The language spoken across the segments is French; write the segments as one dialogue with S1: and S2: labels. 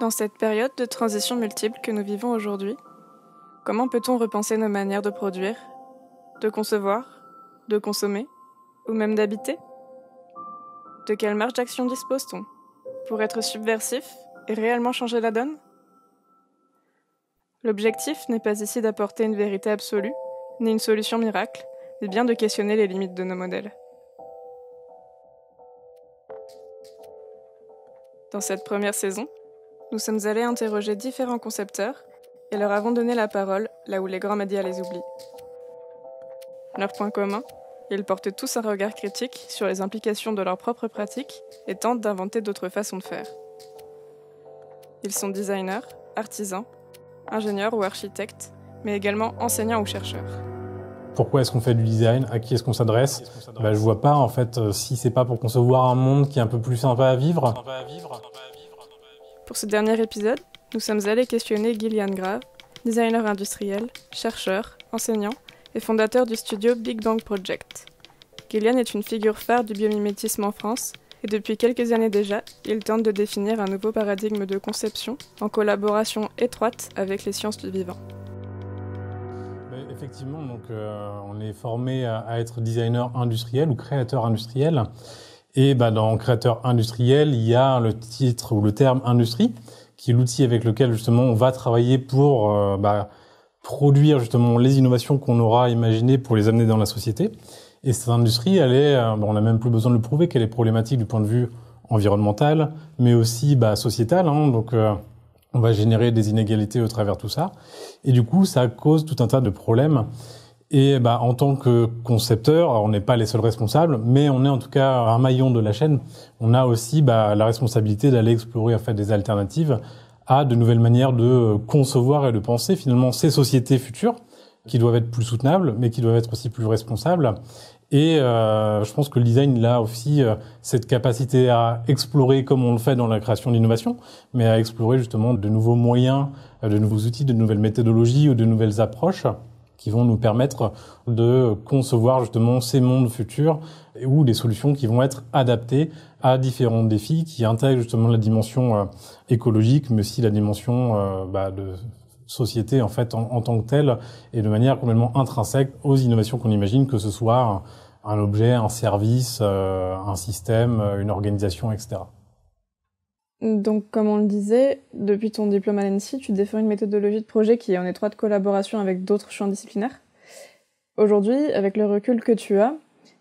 S1: Dans cette période de transition multiple que nous vivons aujourd'hui, comment peut-on repenser nos manières de produire, de concevoir, de consommer, ou même d'habiter De quelle marge d'action dispose-t-on pour être subversif et réellement changer la donne L'objectif n'est pas ici d'apporter une vérité absolue, ni une solution miracle, mais bien de questionner les limites de nos modèles. Dans cette première saison, nous sommes allés interroger différents concepteurs et leur avons donné la parole là où les grands médias les oublient. Leur point commun, ils portent tous un regard critique sur les implications de leurs propres pratiques et tentent d'inventer d'autres façons de faire. Ils sont designers, artisans, ingénieurs ou architectes, mais également enseignants ou chercheurs
S2: pourquoi est-ce qu'on fait du design, à qui est-ce qu'on s'adresse, Je bah, je vois pas en fait euh, si c'est pas pour concevoir un monde qui est un peu plus sympa à vivre.
S1: Pour ce dernier épisode, nous sommes allés questionner Gillian Grave, designer industriel, chercheur, enseignant et fondateur du studio Big Bang Project. Gillian est une figure phare du biomimétisme en France et depuis quelques années déjà, il tente de définir un nouveau paradigme de conception en collaboration étroite avec les sciences du vivant.
S2: Effectivement, donc, euh, on est formé à être designer industriel ou créateur industriel. Et bah, dans créateur industriel, il y a le titre ou le terme industrie, qui est l'outil avec lequel justement on va travailler pour euh, bah, produire justement les innovations qu'on aura imaginées pour les amener dans la société. Et cette industrie, elle est, euh, bah, on n'a même plus besoin de le prouver qu'elle est problématique du point de vue environnemental, mais aussi bah, sociétal. Hein, donc euh, on va générer des inégalités au travers tout ça. Et du coup, ça cause tout un tas de problèmes et bah, en tant que concepteur, on n'est pas les seuls responsables, mais on est en tout cas un maillon de la chaîne. On a aussi bah, la responsabilité d'aller explorer en des alternatives à de nouvelles manières de euh, concevoir et de penser finalement ces sociétés futures qui doivent être plus soutenables, mais qui doivent être aussi plus responsables. Et euh, je pense que le design là a aussi euh, cette capacité à explorer, comme on le fait dans la création d'innovation, mais à explorer justement de nouveaux moyens, de nouveaux outils, de nouvelles méthodologies ou de nouvelles approches qui vont nous permettre de concevoir justement ces mondes futurs ou des solutions qui vont être adaptées à différents défis qui intègrent justement la dimension euh, écologique, mais aussi la dimension euh, bah, de société en fait en, tant que telle et de manière complètement intrinsèque aux innovations qu'on imagine, que ce soit un, objet, un service, euh, un système, une organisation, etc.
S1: Donc, comme on le disait, depuis ton diplôme à l'ENSI, tu défends une méthodologie de projet qui est en étroite collaboration avec d'autres champs disciplinaires. Aujourd'hui, avec le recul que tu as,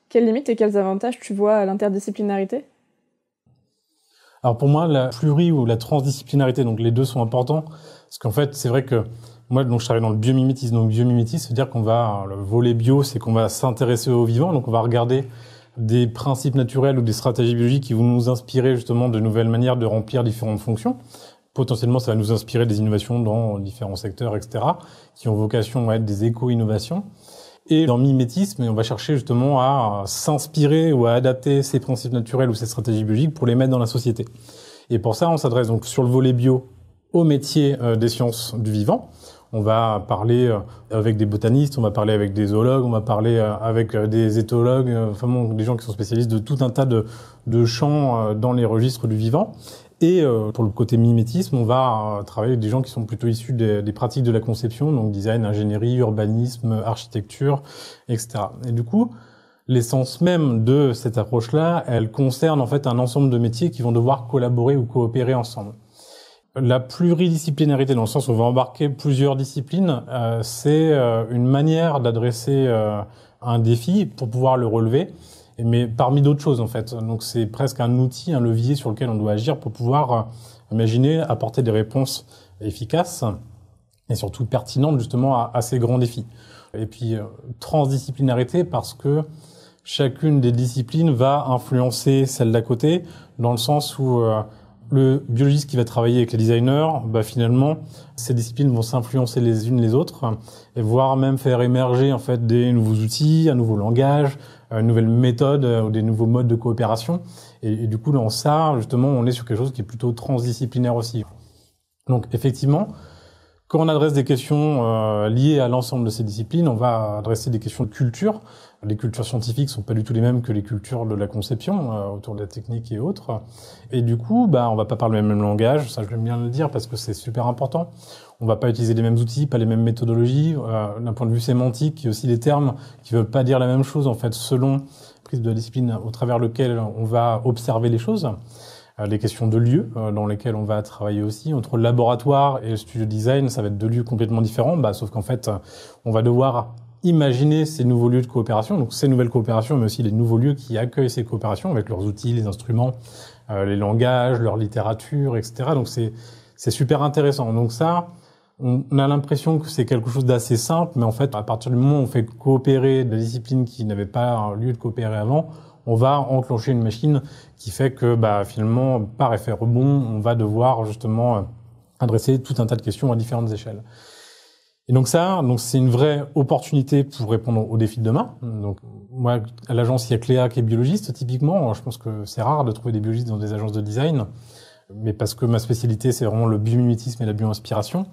S1: quelles limites et quels avantages tu vois à l'interdisciplinarité
S2: Alors pour moi, la plurie ou la transdisciplinarité, donc les deux sont importants, parce qu'en fait, c'est vrai que moi, donc, je travaille dans le biomimétisme. Donc, biomimétisme, cest dire qu'on va, le volet bio, c'est qu'on va s'intéresser au vivant. Donc, on va regarder des principes naturels ou des stratégies biologiques qui vont nous inspirer justement de nouvelles manières de remplir différentes fonctions. Potentiellement, ça va nous inspirer des innovations dans différents secteurs, etc., qui ont vocation à être des éco-innovations. Et dans mimétisme, on va chercher justement à s'inspirer ou à adapter ces principes naturels ou ces stratégies biologiques pour les mettre dans la société. Et pour ça, on s'adresse donc sur le volet bio au métier euh, des sciences du vivant, on va parler euh, avec des botanistes, on va parler avec des zoologues, on va parler euh, avec euh, des éthologues, enfin des gens qui sont spécialistes de tout un tas de, champs dans les registres du vivant. Et pour le côté mimétisme, on va travailler avec des gens qui sont plutôt issus des, pratiques de la conception, donc design, ingénierie, urbanisme, architecture, etc. Et du coup, l'essence même de cette approche-là, elle concerne en fait un ensemble de métiers qui vont devoir collaborer ou coopérer ensemble. La pluridisciplinarité, dans le sens où on va embarquer plusieurs disciplines, euh, c'est euh, une manière d'adresser euh, un défi pour pouvoir le relever, mais parmi d'autres choses en fait. Donc c'est presque un outil, un levier sur lequel on doit agir pour pouvoir imaginer apporter des réponses efficaces et surtout pertinentes justement à, à ces grands défis. Et puis transdisciplinarité parce que chacune des disciplines va influencer celle d'à côté, dans le sens où le biologiste qui va travailler avec les designers, bah finalement, ces disciplines vont s'influencer les unes les autres, et voire même faire émerger en fait des nouveaux outils, un nouveau langage, une nouvelle méthode euh, ou des nouveaux modes de coopération. Et, et du coup, dans ça, justement, on est sur quelque chose qui est plutôt transdisciplinaire aussi. Donc, effectivement, quand on adresse des questions euh, liées à l'ensemble de ces disciplines, on va adresser des questions de culture. Les cultures scientifiques sont pas du tout les mêmes que les cultures de la conception euh, autour de la technique et autres. Et du coup, bah, on va pas parler le même langage. Ça, j'aime bien le dire parce que c'est super important. On va pas utiliser les mêmes outils, pas les mêmes méthodologies. Euh, d'un point de vue sémantique, il y a aussi des termes qui veulent pas dire la même chose en fait selon la prise de la discipline au travers lequel on va observer les choses. Euh, les questions de lieux euh, dans lesquels on va travailler aussi. Entre le laboratoire et le studio design, ça va être deux lieux complètement différents, bah, sauf qu'en fait, euh, on va devoir imaginer ces nouveaux lieux de coopération, donc ces nouvelles coopérations, mais aussi les nouveaux lieux qui accueillent ces coopérations avec leurs outils, les instruments, les langages, leur littérature, etc. Donc c'est super intéressant. Donc ça, on a l'impression que c'est quelque chose d'assez simple, mais en fait, à partir du moment où on fait coopérer des disciplines qui n'avaient pas lieu de coopérer avant, on va enclencher une machine qui fait que bah, finalement, par effet rebond, on va devoir justement euh, adresser tout un tas de questions à différentes échelles. Et donc ça, donc c'est une vraie opportunité pour répondre aux défis de demain. Donc moi, à l'agence, il y a Cléa qui est biologiste typiquement. Je pense que c'est rare de trouver des biologistes dans des agences de design, mais parce que ma spécialité, c'est vraiment le biomimétisme et la bioinspiration.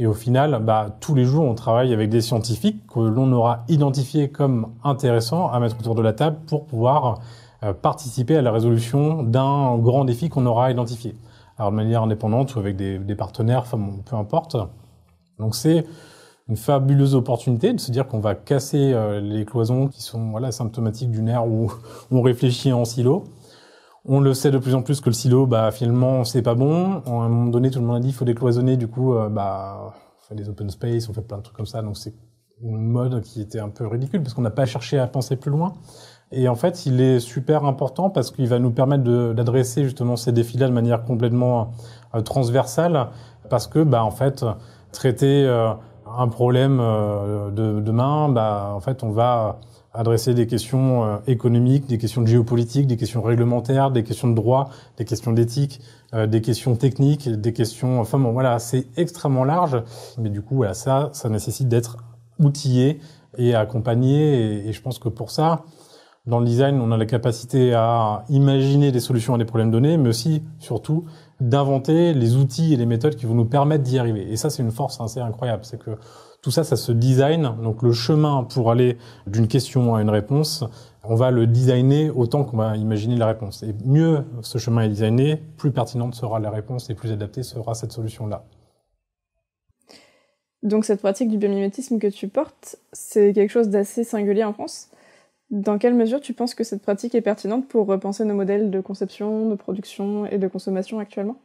S2: Et au final, bah, tous les jours, on travaille avec des scientifiques que l'on aura identifiés comme intéressants à mettre autour de la table pour pouvoir euh, participer à la résolution d'un grand défi qu'on aura identifié. Alors de manière indépendante ou avec des, partenaires, enfin peu importe. Donc c'est une fabuleuse opportunité de se dire qu'on va casser euh, les cloisons qui sont voilà symptomatiques d'une ère où on réfléchit en silo on le sait de plus en plus que le silo, bah finalement c'est pas bon. À un moment donné, tout le monde a dit il faut décloisonner. Du coup, euh, bah on fait des open space, on fait plein de trucs comme ça. Donc c'est une mode qui était un peu ridicule parce qu'on n'a pas cherché à penser plus loin. Et en fait, il est super important parce qu'il va nous permettre d'adresser justement ces défis-là de manière complètement euh, transversale parce que bah en fait traiter euh, un problème de main, bah en fait on va adresser des questions euh, économiques, des questions de géopolitique, des questions réglementaires, des questions de droit, des questions d'éthique, euh, des questions techniques, des questions. Enfin bon, voilà, c'est extrêmement large. Mais du coup, voilà, ça, ça nécessite d'être outillé et accompagné. Et, je pense que pour ça, dans le design, on a la capacité à imaginer des solutions à des problèmes donnés, mais aussi, surtout, d'inventer les outils et les méthodes qui vont nous permettre d'y arriver. Et ça, c'est une force assez hein, incroyable. C'est que tout ça, ça se design. Donc le chemin pour aller d'une question à une réponse, on va le designer autant qu'on va imaginer la réponse. Et mieux ce chemin est designé, plus pertinente sera la réponse et plus adaptée sera cette solution-là.
S1: Donc cette pratique du biomimétisme que tu portes, c'est quelque chose d'assez singulier en France. Dans quelle mesure tu penses que cette pratique est pertinente pour repenser nos modèles de conception, de production et de consommation actuellement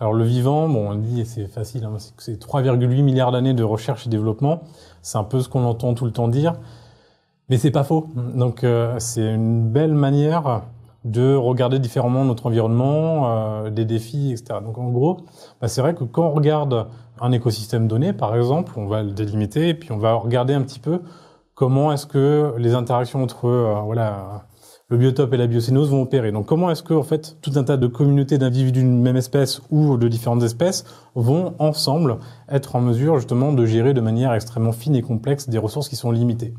S2: alors le vivant, bon, on dit, et c'est facile, hein, c'est 3,8 milliards d'années de recherche et développement. C'est un peu ce qu'on entend tout le temps dire. Mais c'est pas faux. Donc euh, c'est une belle manière de regarder différemment notre environnement, euh, des défis, etc. Donc en gros, bah, c'est vrai que quand on regarde un écosystème donné, par exemple, on va le délimiter et puis on va regarder un petit peu comment est-ce que les interactions entre euh, voilà le biotope et la biocénose vont opérer. Donc comment est-ce que en fait tout un tas de communautés d'individus d'une même espèce ou de différentes espèces vont ensemble être en mesure justement de gérer de manière extrêmement fine et complexe des ressources qui sont limitées.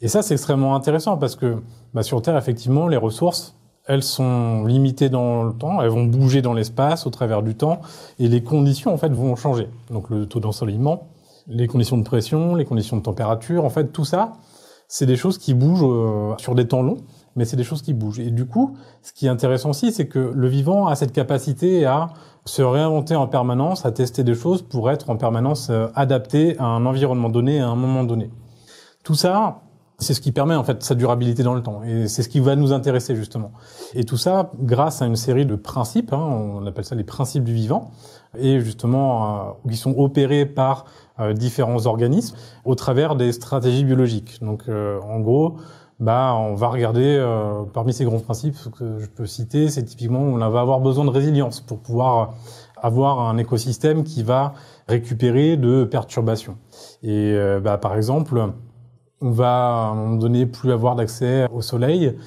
S2: Et ça c'est extrêmement intéressant parce que bah, sur Terre effectivement les ressources elles sont limitées dans le temps, elles vont bouger dans l'espace au travers du temps et les conditions en fait vont changer. Donc le taux d'ensoleillement, les conditions de pression, les conditions de température, en fait tout ça, c'est des choses qui bougent euh, sur des temps longs mais c'est des choses qui bougent. Et du coup, ce qui est intéressant aussi, c'est que le vivant a cette capacité à se réinventer en permanence, à tester des choses pour être en permanence euh, adapté à un environnement donné, à un moment donné. Tout ça, c'est ce qui permet en fait sa durabilité dans le temps, et c'est ce qui va nous intéresser justement. Et tout ça grâce à une série de principes, hein, on appelle ça les principes du vivant, et justement qui euh, sont opérés par euh, différents organismes au travers des stratégies biologiques. Donc en gros, bah, on va regarder euh, parmi ces grands principes que je peux citer, c'est typiquement on va avoir besoin de résilience pour pouvoir avoir un écosystème qui va récupérer de perturbations. Et euh, bah, par exemple, on va à un moment donné plus avoir d'accès au soleil. Et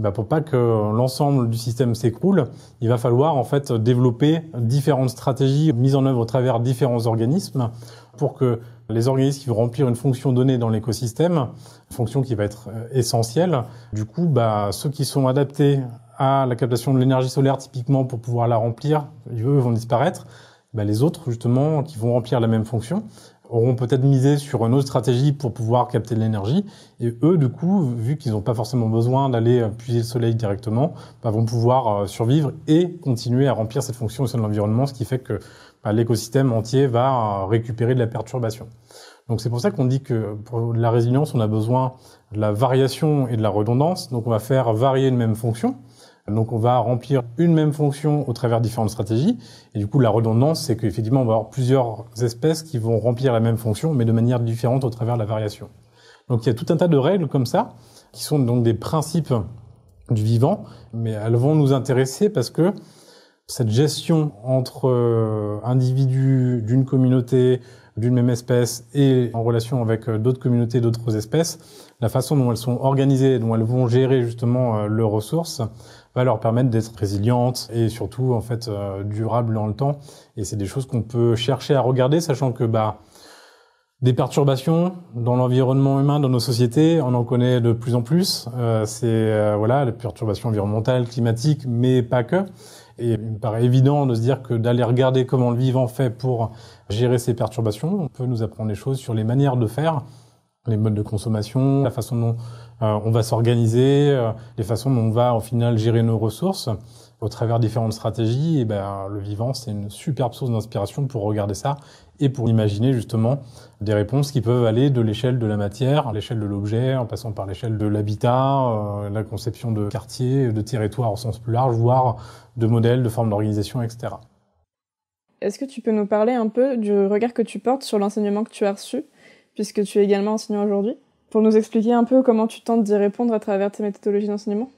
S2: bah, pour pas que l'ensemble du système s'écroule, il va falloir en fait développer différentes stratégies mises en œuvre au travers différents organismes pour que les organismes qui vont remplir une fonction donnée dans l'écosystème, fonction qui va être euh, essentielle. Du coup, bah, ceux qui sont adaptés à la captation de l'énergie solaire typiquement pour pouvoir la remplir, eux vont disparaître. Bah, les autres, justement, qui vont remplir la même fonction, auront peut-être misé sur une autre stratégie pour pouvoir capter de l'énergie. Et eux, du coup, vu qu'ils n'ont pas forcément besoin d'aller euh, puiser le soleil directement, bah, vont pouvoir euh, survivre et continuer à remplir cette fonction au sein de l'environnement, ce qui fait que l'écosystème entier va récupérer de la perturbation. Donc c'est pour ça qu'on dit que pour la résilience, on a besoin de la variation et de la redondance. Donc on va faire varier une même fonction. Donc on va remplir une même fonction au travers différentes stratégies. Et du coup, la redondance, c'est qu'effectivement, on va avoir plusieurs espèces qui vont remplir la même fonction, mais de manière différente au travers de la variation. Donc il y a tout un tas de règles comme ça, qui sont donc des principes du vivant, mais elles vont nous intéresser parce que cette gestion entre euh, individus d'une communauté, d'une même espèce et en relation avec euh, d'autres communautés, d'autres espèces, la façon dont elles sont organisées, dont elles vont gérer justement euh, leurs ressources, va leur permettre d'être résilientes et surtout en fait durables dans le temps. Et c'est des choses qu'on peut chercher à regarder, sachant que bah des perturbations dans l'environnement humain, dans nos sociétés, on en connaît de plus en plus. c'est euh, voilà les perturbations environnementales, climatiques, mais pas que. Et il me paraît évident de se dire que d'aller regarder comment le vivant fait pour gérer ses perturbations, on peut nous apprendre des choses sur les manières de faire, les modes de consommation, la façon dont euh, on va s'organiser, euh, les façons dont on va au final gérer nos ressources au travers différentes stratégies. Et ben, le vivant, c'est une superbe source d'inspiration pour regarder ça et pour imaginer justement des réponses qui peuvent aller de l'échelle de la matière, à l'échelle de l'objet, en passant par l'échelle de l'habitat, euh, la conception de quartier, de territoire au sens plus large, voire de modèles, de formes d'organisation, etc.
S1: Est-ce que tu peux nous parler un peu du regard que tu portes sur l'enseignement que tu as reçu, puisque tu es également enseignant aujourd'hui, pour nous expliquer un peu comment tu tentes d'y répondre à travers tes méthodologies d'enseignement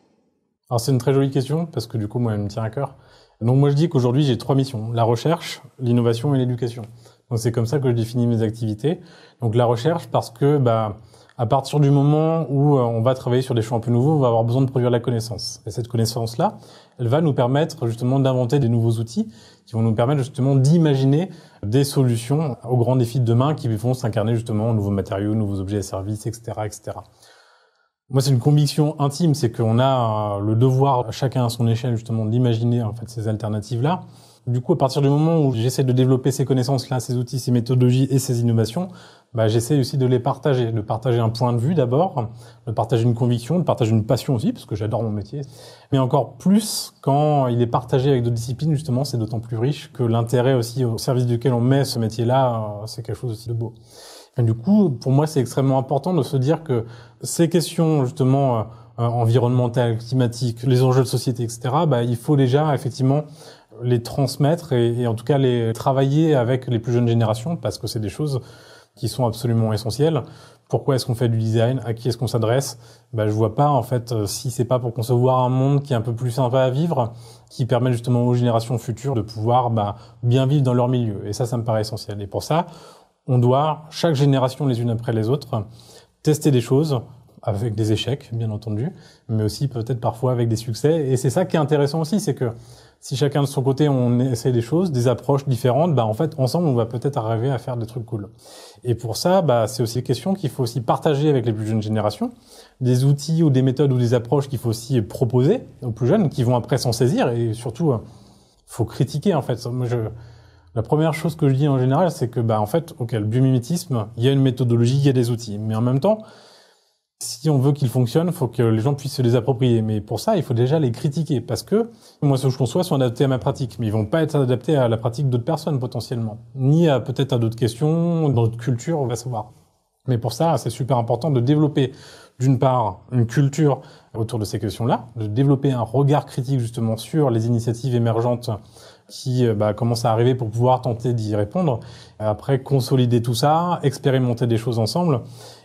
S2: Alors c'est une très jolie question, parce que du coup moi elle me tient à cœur. Donc moi je dis qu'aujourd'hui j'ai trois missions, la recherche, l'innovation et l'éducation. Donc c'est comme ça que je définis mes activités. Donc la recherche parce que bah à partir du moment où euh, on va travailler sur des champs un peu nouveaux, on va avoir besoin de produire la connaissance. Et cette connaissance-là, elle va nous permettre justement d'inventer des nouveaux outils qui vont nous permettre justement d'imaginer des solutions aux grands défis de demain qui vont s'incarner justement en nouveaux matériaux, nouveaux objets et services, etc., etc. Moi, c'est une conviction intime, c'est qu'on a euh, le devoir, chacun à son échelle, justement, d'imaginer en fait ces alternatives-là. Du coup, à partir du moment où j'essaie de développer ces connaissances-là, ces outils, ces méthodologies et ces innovations, bah, j'essaie aussi de les partager, de partager un point de vue d'abord, de partager une conviction, de partager une passion aussi, parce que j'adore mon métier. Mais encore plus quand il est partagé avec d'autres disciplines, justement, c'est d'autant plus riche que l'intérêt aussi au service duquel on met ce métier-là, euh, c'est quelque chose aussi de beau. Et du coup, pour moi, c'est extrêmement important de se dire que ces questions, justement, euh, euh, environnementales, climatiques, les enjeux de société, etc., bah, il faut déjà, effectivement, les transmettre et, en tout cas les travailler avec les plus jeunes générations parce que c'est des choses qui sont absolument essentielles. Pourquoi est-ce qu'on fait du design À qui est-ce qu'on s'adresse Bah, ne je vois pas en fait euh, si c'est pas pour concevoir un monde qui est un peu plus sympa à vivre, qui permet justement aux générations futures de pouvoir bah, bien vivre dans leur milieu. Et ça, ça me paraît essentiel. Et pour ça, on doit, chaque génération, les unes après les autres, tester des choses avec des échecs, bien entendu, mais aussi peut-être parfois avec des succès. Et c'est ça qui est intéressant aussi, c'est que si chacun de son côté on essaie des choses, des approches différentes, bah en fait ensemble on va peut-être arriver à faire des trucs cool. Et pour ça, bah c'est aussi une question qu'il faut aussi partager avec les plus jeunes générations, des outils ou des méthodes ou des approches qu'il faut aussi proposer aux plus jeunes qui vont après s'en saisir et surtout euh, faut critiquer en fait. Moi je la première chose que je dis en général, c'est que, bah, en fait, ok, le biomimétisme, il y a une méthodologie, il y a des outils, mais en même temps, si on veut qu'il fonctionne il faut que les gens puissent se les approprier. Mais pour ça, il faut déjà les critiquer parce que moi, ce que je conçois sont adaptés à ma pratique, mais ils vont pas être adaptés à la pratique d'autres personnes potentiellement, ni à peut-être à d'autres questions, d'autres cultures, on va savoir. Mais pour ça, c'est super important de développer d'une part une culture autour de ces questions-là, de développer un regard critique justement sur les initiatives émergentes qui euh, bah, commencent à arriver pour pouvoir tenter d'y répondre. Après, consolider tout ça, expérimenter des choses ensemble.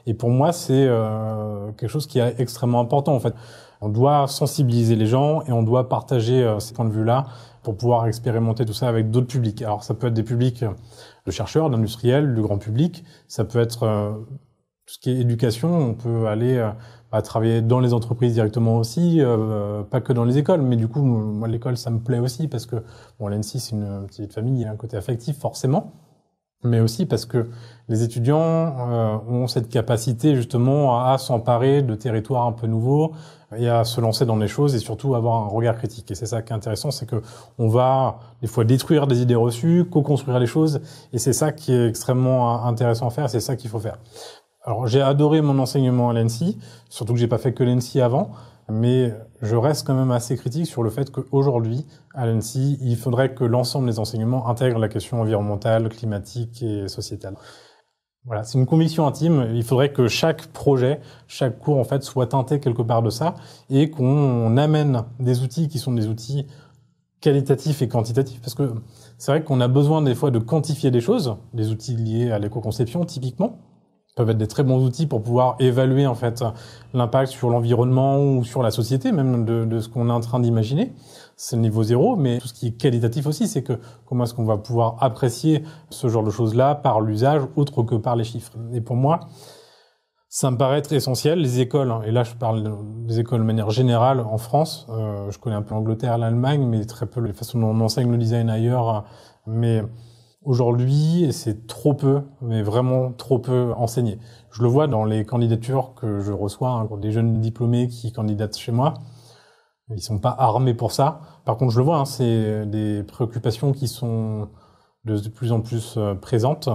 S2: Et pour moi, c'est euh, quelque chose qui est extrêmement important. En fait, on doit sensibiliser les gens et on doit partager euh, ces points de vue-là pour pouvoir expérimenter tout ça avec d'autres publics. Alors, ça peut être des publics de chercheurs, d'industriels, du grand public. Ça peut être tout ce qui est éducation, on peut aller euh, bah, travailler dans les entreprises directement aussi, euh, euh, pas que dans les écoles. Mais du coup, moi, l'école, ça me plaît aussi parce que bon, l'ANSI, c'est une petite famille, il y a un côté affectif forcément, mais aussi parce que les étudiants euh, ont cette capacité justement à, s'emparer de territoires un peu nouveaux et à se lancer dans les choses et surtout avoir un regard critique. Et c'est ça qui est intéressant, c'est que on va des fois détruire des idées reçues, co-construire les choses, et c'est ça qui est extrêmement intéressant à faire, c'est ça qu'il faut faire. Alors j'ai adoré mon enseignement à l'ENSI, surtout que j'ai pas fait que l'ENSI avant, mais je reste quand même assez critique sur le fait qu'aujourd'hui, à l'ENSI, il faudrait que l'ensemble des enseignements intègrent la question environnementale, climatique et sociétale. Voilà, c'est une conviction intime. Il faudrait que chaque projet, chaque cours, en fait, soit teinté quelque part de ça et qu'on amène des outils qui sont des outils qualitatifs et quantitatifs parce que c'est vrai qu'on a besoin des fois de quantifier des choses, des outils liés à l'éco-conception typiquement, peuvent être des très bons outils pour pouvoir évaluer en fait l'impact sur l'environnement ou sur la société même de, de ce qu'on est en train d'imaginer. C'est le niveau zéro, mais tout ce qui est qualitatif aussi, c'est que comment est-ce qu'on va pouvoir apprécier ce genre de choses-là par l'usage autre que par les chiffres. Et pour moi, ça me paraît très essentiel. Les écoles, hein. et là je parle des écoles de manière générale en France, euh, je connais un peu l'Angleterre, l'Allemagne, mais très peu les façons dont on enseigne le design ailleurs, mais aujourd'hui, c'est trop peu, mais vraiment trop peu enseigné. Je le vois dans les candidatures que je reçois, hein, des jeunes diplômés qui candidatent chez moi. Ils sont pas armés pour ça. Par contre, je le vois, hein, c'est des préoccupations qui sont de plus en plus euh, présentes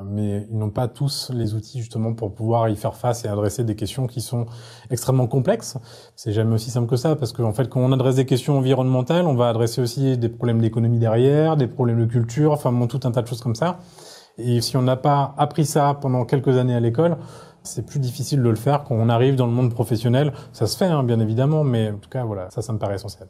S2: mais ils n'ont pas tous les outils justement pour pouvoir y faire face et adresser des questions qui sont extrêmement complexes. C'est jamais aussi simple que ça, parce qu'en en fait, quand on adresse des questions environnementales, on va adresser aussi des problèmes d'économie derrière, des problèmes de culture, enfin bon, tout un tas de choses comme ça. Et si on n'a pas appris ça pendant quelques années à l'école, c'est plus difficile de le faire quand on arrive dans le monde professionnel. Ça se fait, hein, bien évidemment, mais en tout cas, voilà, ça, ça me paraît essentiel.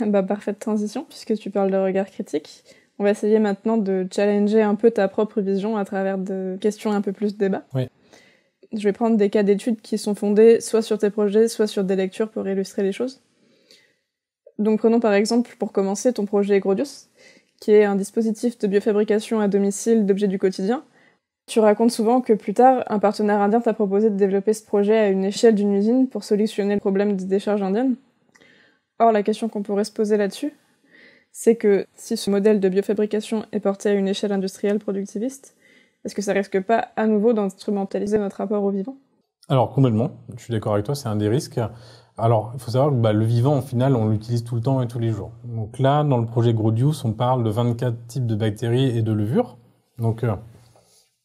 S1: Bah, parfaite transition, puisque tu parles de regard critique. On va essayer maintenant de challenger un peu ta propre vision à travers de questions un peu plus débat. Je vais prendre des cas d'études qui sont fondés soit sur tes projets, soit sur des lectures pour illustrer les choses. Donc prenons par exemple pour commencer ton projet Grodius, qui est un dispositif de biofabrication à domicile d'objets du quotidien. Tu racontes souvent que plus tard, un partenaire indien t'a proposé de développer ce projet à une échelle d'une usine pour solutionner le problème des décharges indiennes. Or, la question qu'on pourrait se poser là-dessus, c'est que si ce modèle de biofabrication est porté à une échelle industrielle productiviste, est-ce que ça risque pas à nouveau d'instrumentaliser notre rapport au vivant
S2: Alors complètement, je suis d'accord avec toi, c'est un des risques. Alors, il faut savoir que bah, le vivant, au final, on l'utilise tout le temps et tous les jours. Donc là, dans le projet Grodius, on parle de 24 types de bactéries et de levures. Donc, euh,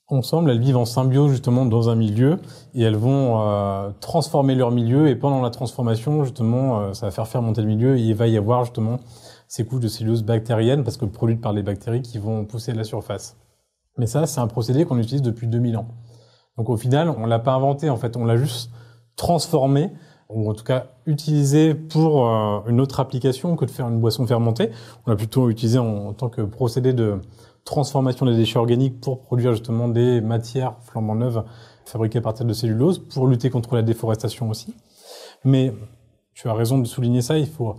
S2: ensemble, elles vivent en symbiose justement dans un milieu et elles vont euh, transformer leur milieu. Et pendant la transformation, justement, euh, ça va faire monter le milieu et il va y avoir justement ces couches de cellulose bactérienne parce que produites par les bactéries qui vont pousser à la surface. Mais ça, c'est un procédé qu'on utilise depuis 2000 ans. Donc au final, on l'a pas inventé en fait, on l'a juste transformé ou en tout cas utilisé pour euh, une autre application que de faire une boisson fermentée. On l'a plutôt utilisé en, en, tant que procédé de transformation des déchets organiques pour produire justement des matières flambant neuves fabriquées à partir de cellulose pour lutter contre la déforestation aussi. Mais tu as raison de souligner ça, il faut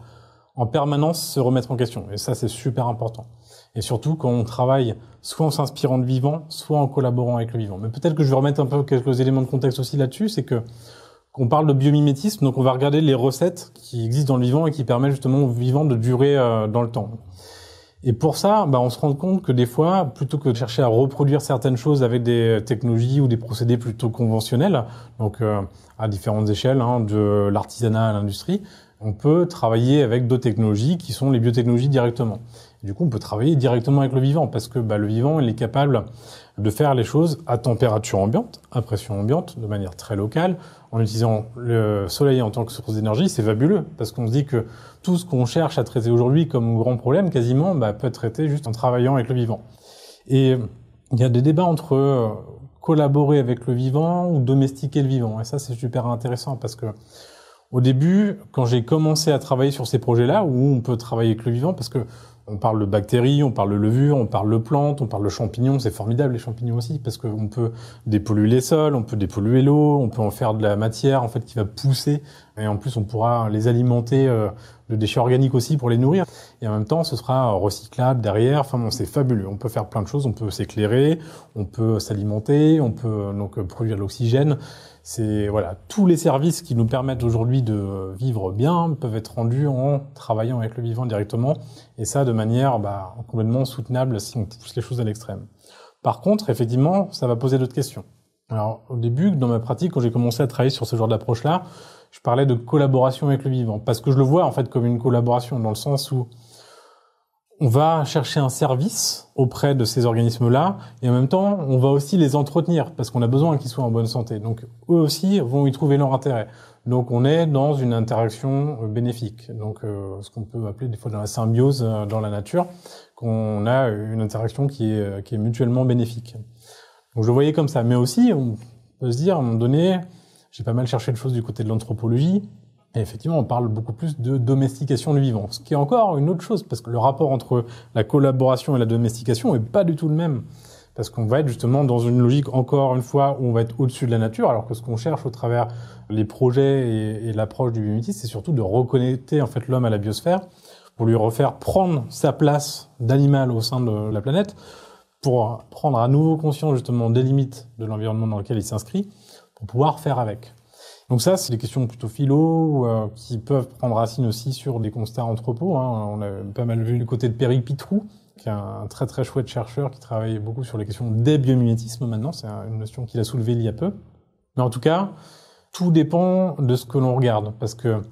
S2: en permanence se remettre en question. Et ça, c'est super important. Et surtout quand on travaille soit en s'inspirant de vivant, soit en collaborant avec le vivant. Mais peut-être que je vais remettre un peu quelques éléments de contexte aussi là-dessus, c'est que qu'on parle de biomimétisme, donc on va regarder les recettes qui existent dans le vivant et qui permettent justement au vivant de durer euh, dans le temps. Et pour ça, bah, on se rend compte que des fois, plutôt que de chercher à reproduire certaines choses avec des technologies ou des procédés plutôt conventionnels, donc euh, à différentes échelles, hein, de l'artisanat à l'industrie, on peut travailler avec d'autres technologies qui sont les biotechnologies directement. du coup, on peut travailler directement avec le vivant parce que bah, le vivant, il est capable de faire les choses à température ambiante, à pression ambiante, de manière très locale, en utilisant le soleil en tant que source d'énergie. C'est fabuleux parce qu'on se dit que tout ce qu'on cherche à traiter aujourd'hui comme grand problème, quasiment, bah, peut être traité juste en travaillant avec le vivant. Et il y a des débats entre euh, collaborer avec le vivant ou domestiquer le vivant. Et ça, c'est super intéressant parce que au début, quand j'ai commencé à travailler sur ces projets-là, où on peut travailler avec le vivant, parce que on parle de bactéries, on parle de levures, on parle de plantes, on parle de champignons. C'est formidable les champignons aussi parce qu'on peut dépolluer les sols, on peut dépolluer l'eau, on peut en faire de la matière en fait qui va pousser. Et en plus, on pourra les alimenter euh, de déchets organiques aussi pour les nourrir. Et en même temps, ce sera recyclable derrière. Enfin c'est fabuleux. On peut faire plein de choses. On peut s'éclairer, on peut s'alimenter, on peut euh, donc euh, produire de l'oxygène. C'est voilà, tous les services qui nous permettent aujourd'hui de vivre bien peuvent être rendus en travaillant avec le vivant directement. Et ça, manière bah, complètement soutenable si on pousse les choses à l'extrême. Par contre, effectivement, ça va poser d'autres questions. Alors, au début, dans ma pratique, quand j'ai commencé à travailler sur ce genre d'approche-là, je parlais de collaboration avec le vivant, parce que je le vois en fait comme une collaboration, dans le sens où on va chercher un service auprès de ces organismes-là, et en même temps, on va aussi les entretenir, parce qu'on a besoin qu'ils soient en bonne santé. Donc, eux aussi vont y trouver leur intérêt. Donc on est dans une interaction euh, bénéfique, donc euh, ce qu'on peut appeler des fois dans la symbiose euh, dans la nature, qu'on a une interaction qui est, qui est mutuellement bénéfique. Donc je voyais comme ça, mais aussi on peut se dire à un moment donné, j'ai pas mal cherché de choses du côté de l'anthropologie, et effectivement, on parle beaucoup plus de domestication du vivant, ce qui est encore une autre chose, parce que le rapport entre la collaboration et la domestication est pas du tout le même parce qu'on va être justement dans une logique, encore une fois, où on va être au-dessus de la nature, alors que ce qu'on cherche au travers les projets et, l'approche du biométisme, c'est surtout de reconnecter en fait l'homme à la biosphère pour lui refaire prendre sa place d'animal au sein de la planète, pour prendre à nouveau conscience justement des limites de l'environnement dans lequel il s'inscrit, pour pouvoir faire avec. Donc ça, c'est des questions plutôt philo euh, qui peuvent prendre racine aussi sur des constats entrepôts. Hein. On a pas mal vu du côté de Péric Pitrou, qui est un très très chouette chercheur qui travaille beaucoup sur les questions des biomimétismes maintenant. C'est une notion qu'il a soulevée il y a peu. Mais en tout cas, tout dépend de ce que l'on regarde parce que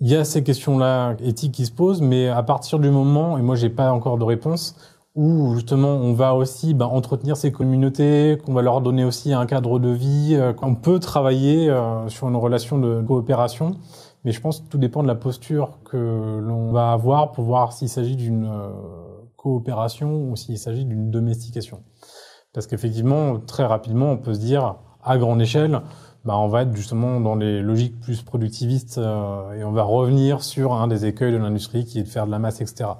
S2: il y a ces questions-là éthiques qui se posent, mais à partir du moment, et moi j'ai pas encore de réponse, où justement on va aussi bah, entretenir ces communautés, qu'on va leur donner aussi un cadre de vie, euh, qu'on peut travailler euh, sur une relation de coopération. Mais je pense que tout dépend de la posture que l'on va avoir pour voir s'il s'agit d'une euh, coopération ou s'il s'agit d'une domestication. Parce qu'effectivement, très rapidement, on peut se dire, à grande échelle, bah, on va être justement dans les logiques plus productivistes euh, et on va revenir sur un des écueils de l'industrie qui est de faire de la masse, etc.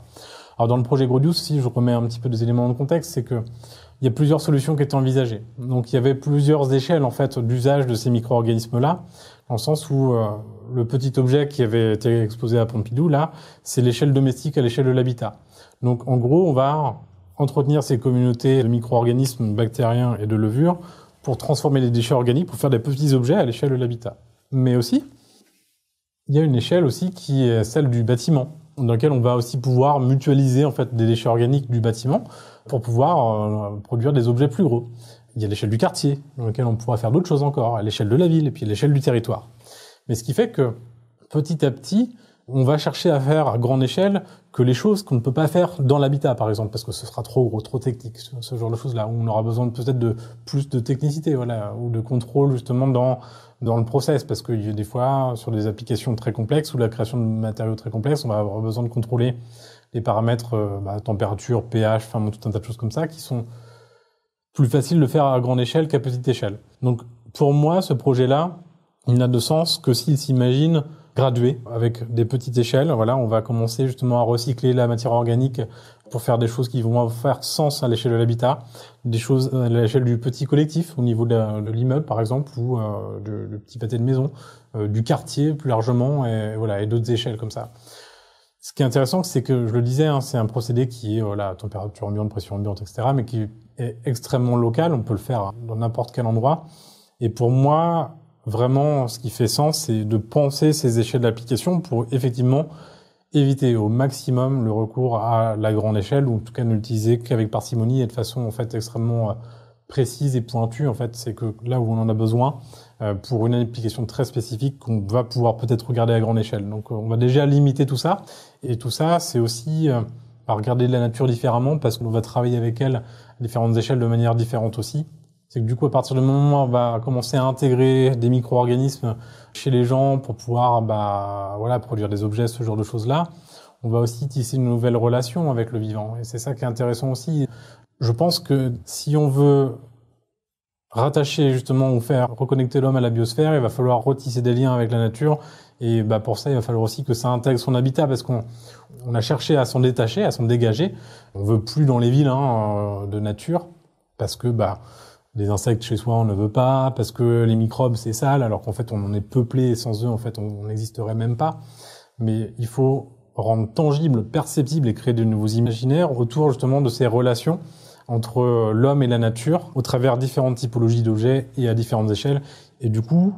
S2: Alors dans le projet Grodius, si je remets un petit peu des éléments de contexte, c'est que il y a plusieurs solutions qui étaient envisagées. Donc il y avait plusieurs échelles en fait d'usage de ces micro-organismes là. En sens où euh, le petit objet qui avait été exposé à Pompidou, là, c'est l'échelle domestique à l'échelle de l'habitat. Donc en gros, on va entretenir ces communautés de micro-organismes bactériens et de levures pour transformer les déchets organiques, pour faire des petits objets à l'échelle de l'habitat. Mais aussi, il y a une échelle aussi qui est celle du bâtiment, dans laquelle on va aussi pouvoir mutualiser en fait des déchets organiques du bâtiment pour pouvoir euh, produire des objets plus gros il y a l'échelle du quartier, dans lequel on pourra faire d'autres choses encore, à l'échelle de la ville, et puis à l'échelle du territoire. Mais ce qui fait que, petit à petit, on va chercher à faire à grande échelle que les choses qu'on ne peut pas faire dans l'habitat, par exemple, parce que ce sera trop gros, trop technique, ce, genre de choses-là, où on aura besoin peut-être de plus de technicité, voilà, ou de contrôle justement dans dans le process, parce qu'il y a des fois sur des applications très complexes ou la création de matériaux très complexes, on va avoir besoin de contrôler les paramètres, euh, bah, température, pH, enfin tout un tas de choses comme ça, qui sont plus facile de faire à grande échelle qu'à petite échelle. Donc pour moi, ce projet-là, il n'a de sens que s'il s'imagine gradué avec des petites échelles. Voilà, on va commencer justement à recycler la matière organique pour faire des choses qui vont faire sens à l'échelle de l'habitat, des choses à l'échelle du petit collectif au niveau de l'immeuble par exemple ou euh, du, petit pâté de maison, euh, du quartier plus largement et voilà et d'autres échelles comme ça. Ce qui est intéressant, c'est que je le disais, hein, c'est un procédé qui est voilà température ambiante, pression ambiante, etc., mais qui est extrêmement local, on peut le faire dans n'importe quel endroit. Et pour moi, vraiment, ce qui fait sens, c'est de penser ces échelles d'application pour effectivement éviter au maximum le recours à la grande échelle, ou en tout cas ne l'utiliser qu'avec parcimonie et de façon en fait extrêmement euh, précise et pointue. En fait, c'est que là où on en a besoin, euh, pour une application très spécifique qu'on va pouvoir peut-être regarder à grande échelle. Donc euh, on va déjà limiter tout ça. Et tout ça, c'est aussi à regarder la nature différemment parce qu'on va travailler avec elle à différentes échelles de manière différente aussi. C'est que du coup, à partir du moment où on va commencer à intégrer des micro-organismes chez les gens pour pouvoir bah, voilà, produire des objets, ce genre de choses-là, on va aussi tisser une nouvelle relation avec le vivant. Et c'est ça qui est intéressant aussi. Je pense que si on veut rattacher justement ou faire reconnecter l'homme à la biosphère, il va falloir retisser des liens avec la nature et bah pour ça, il va falloir aussi que ça intègre son habitat parce qu'on on a cherché à s'en détacher, à s'en dégager. On veut plus dans les villes hein, euh, de nature parce que bah les insectes chez soi on ne veut pas, parce que les microbes c'est sale, alors qu'en fait on en est peuplé et sans eux en fait on n'existerait même pas. Mais il faut rendre tangible, perceptible et créer de nouveaux imaginaires autour justement de ces relations entre euh, l'homme et la nature au travers différentes typologies d'objets et à différentes échelles. Et du coup,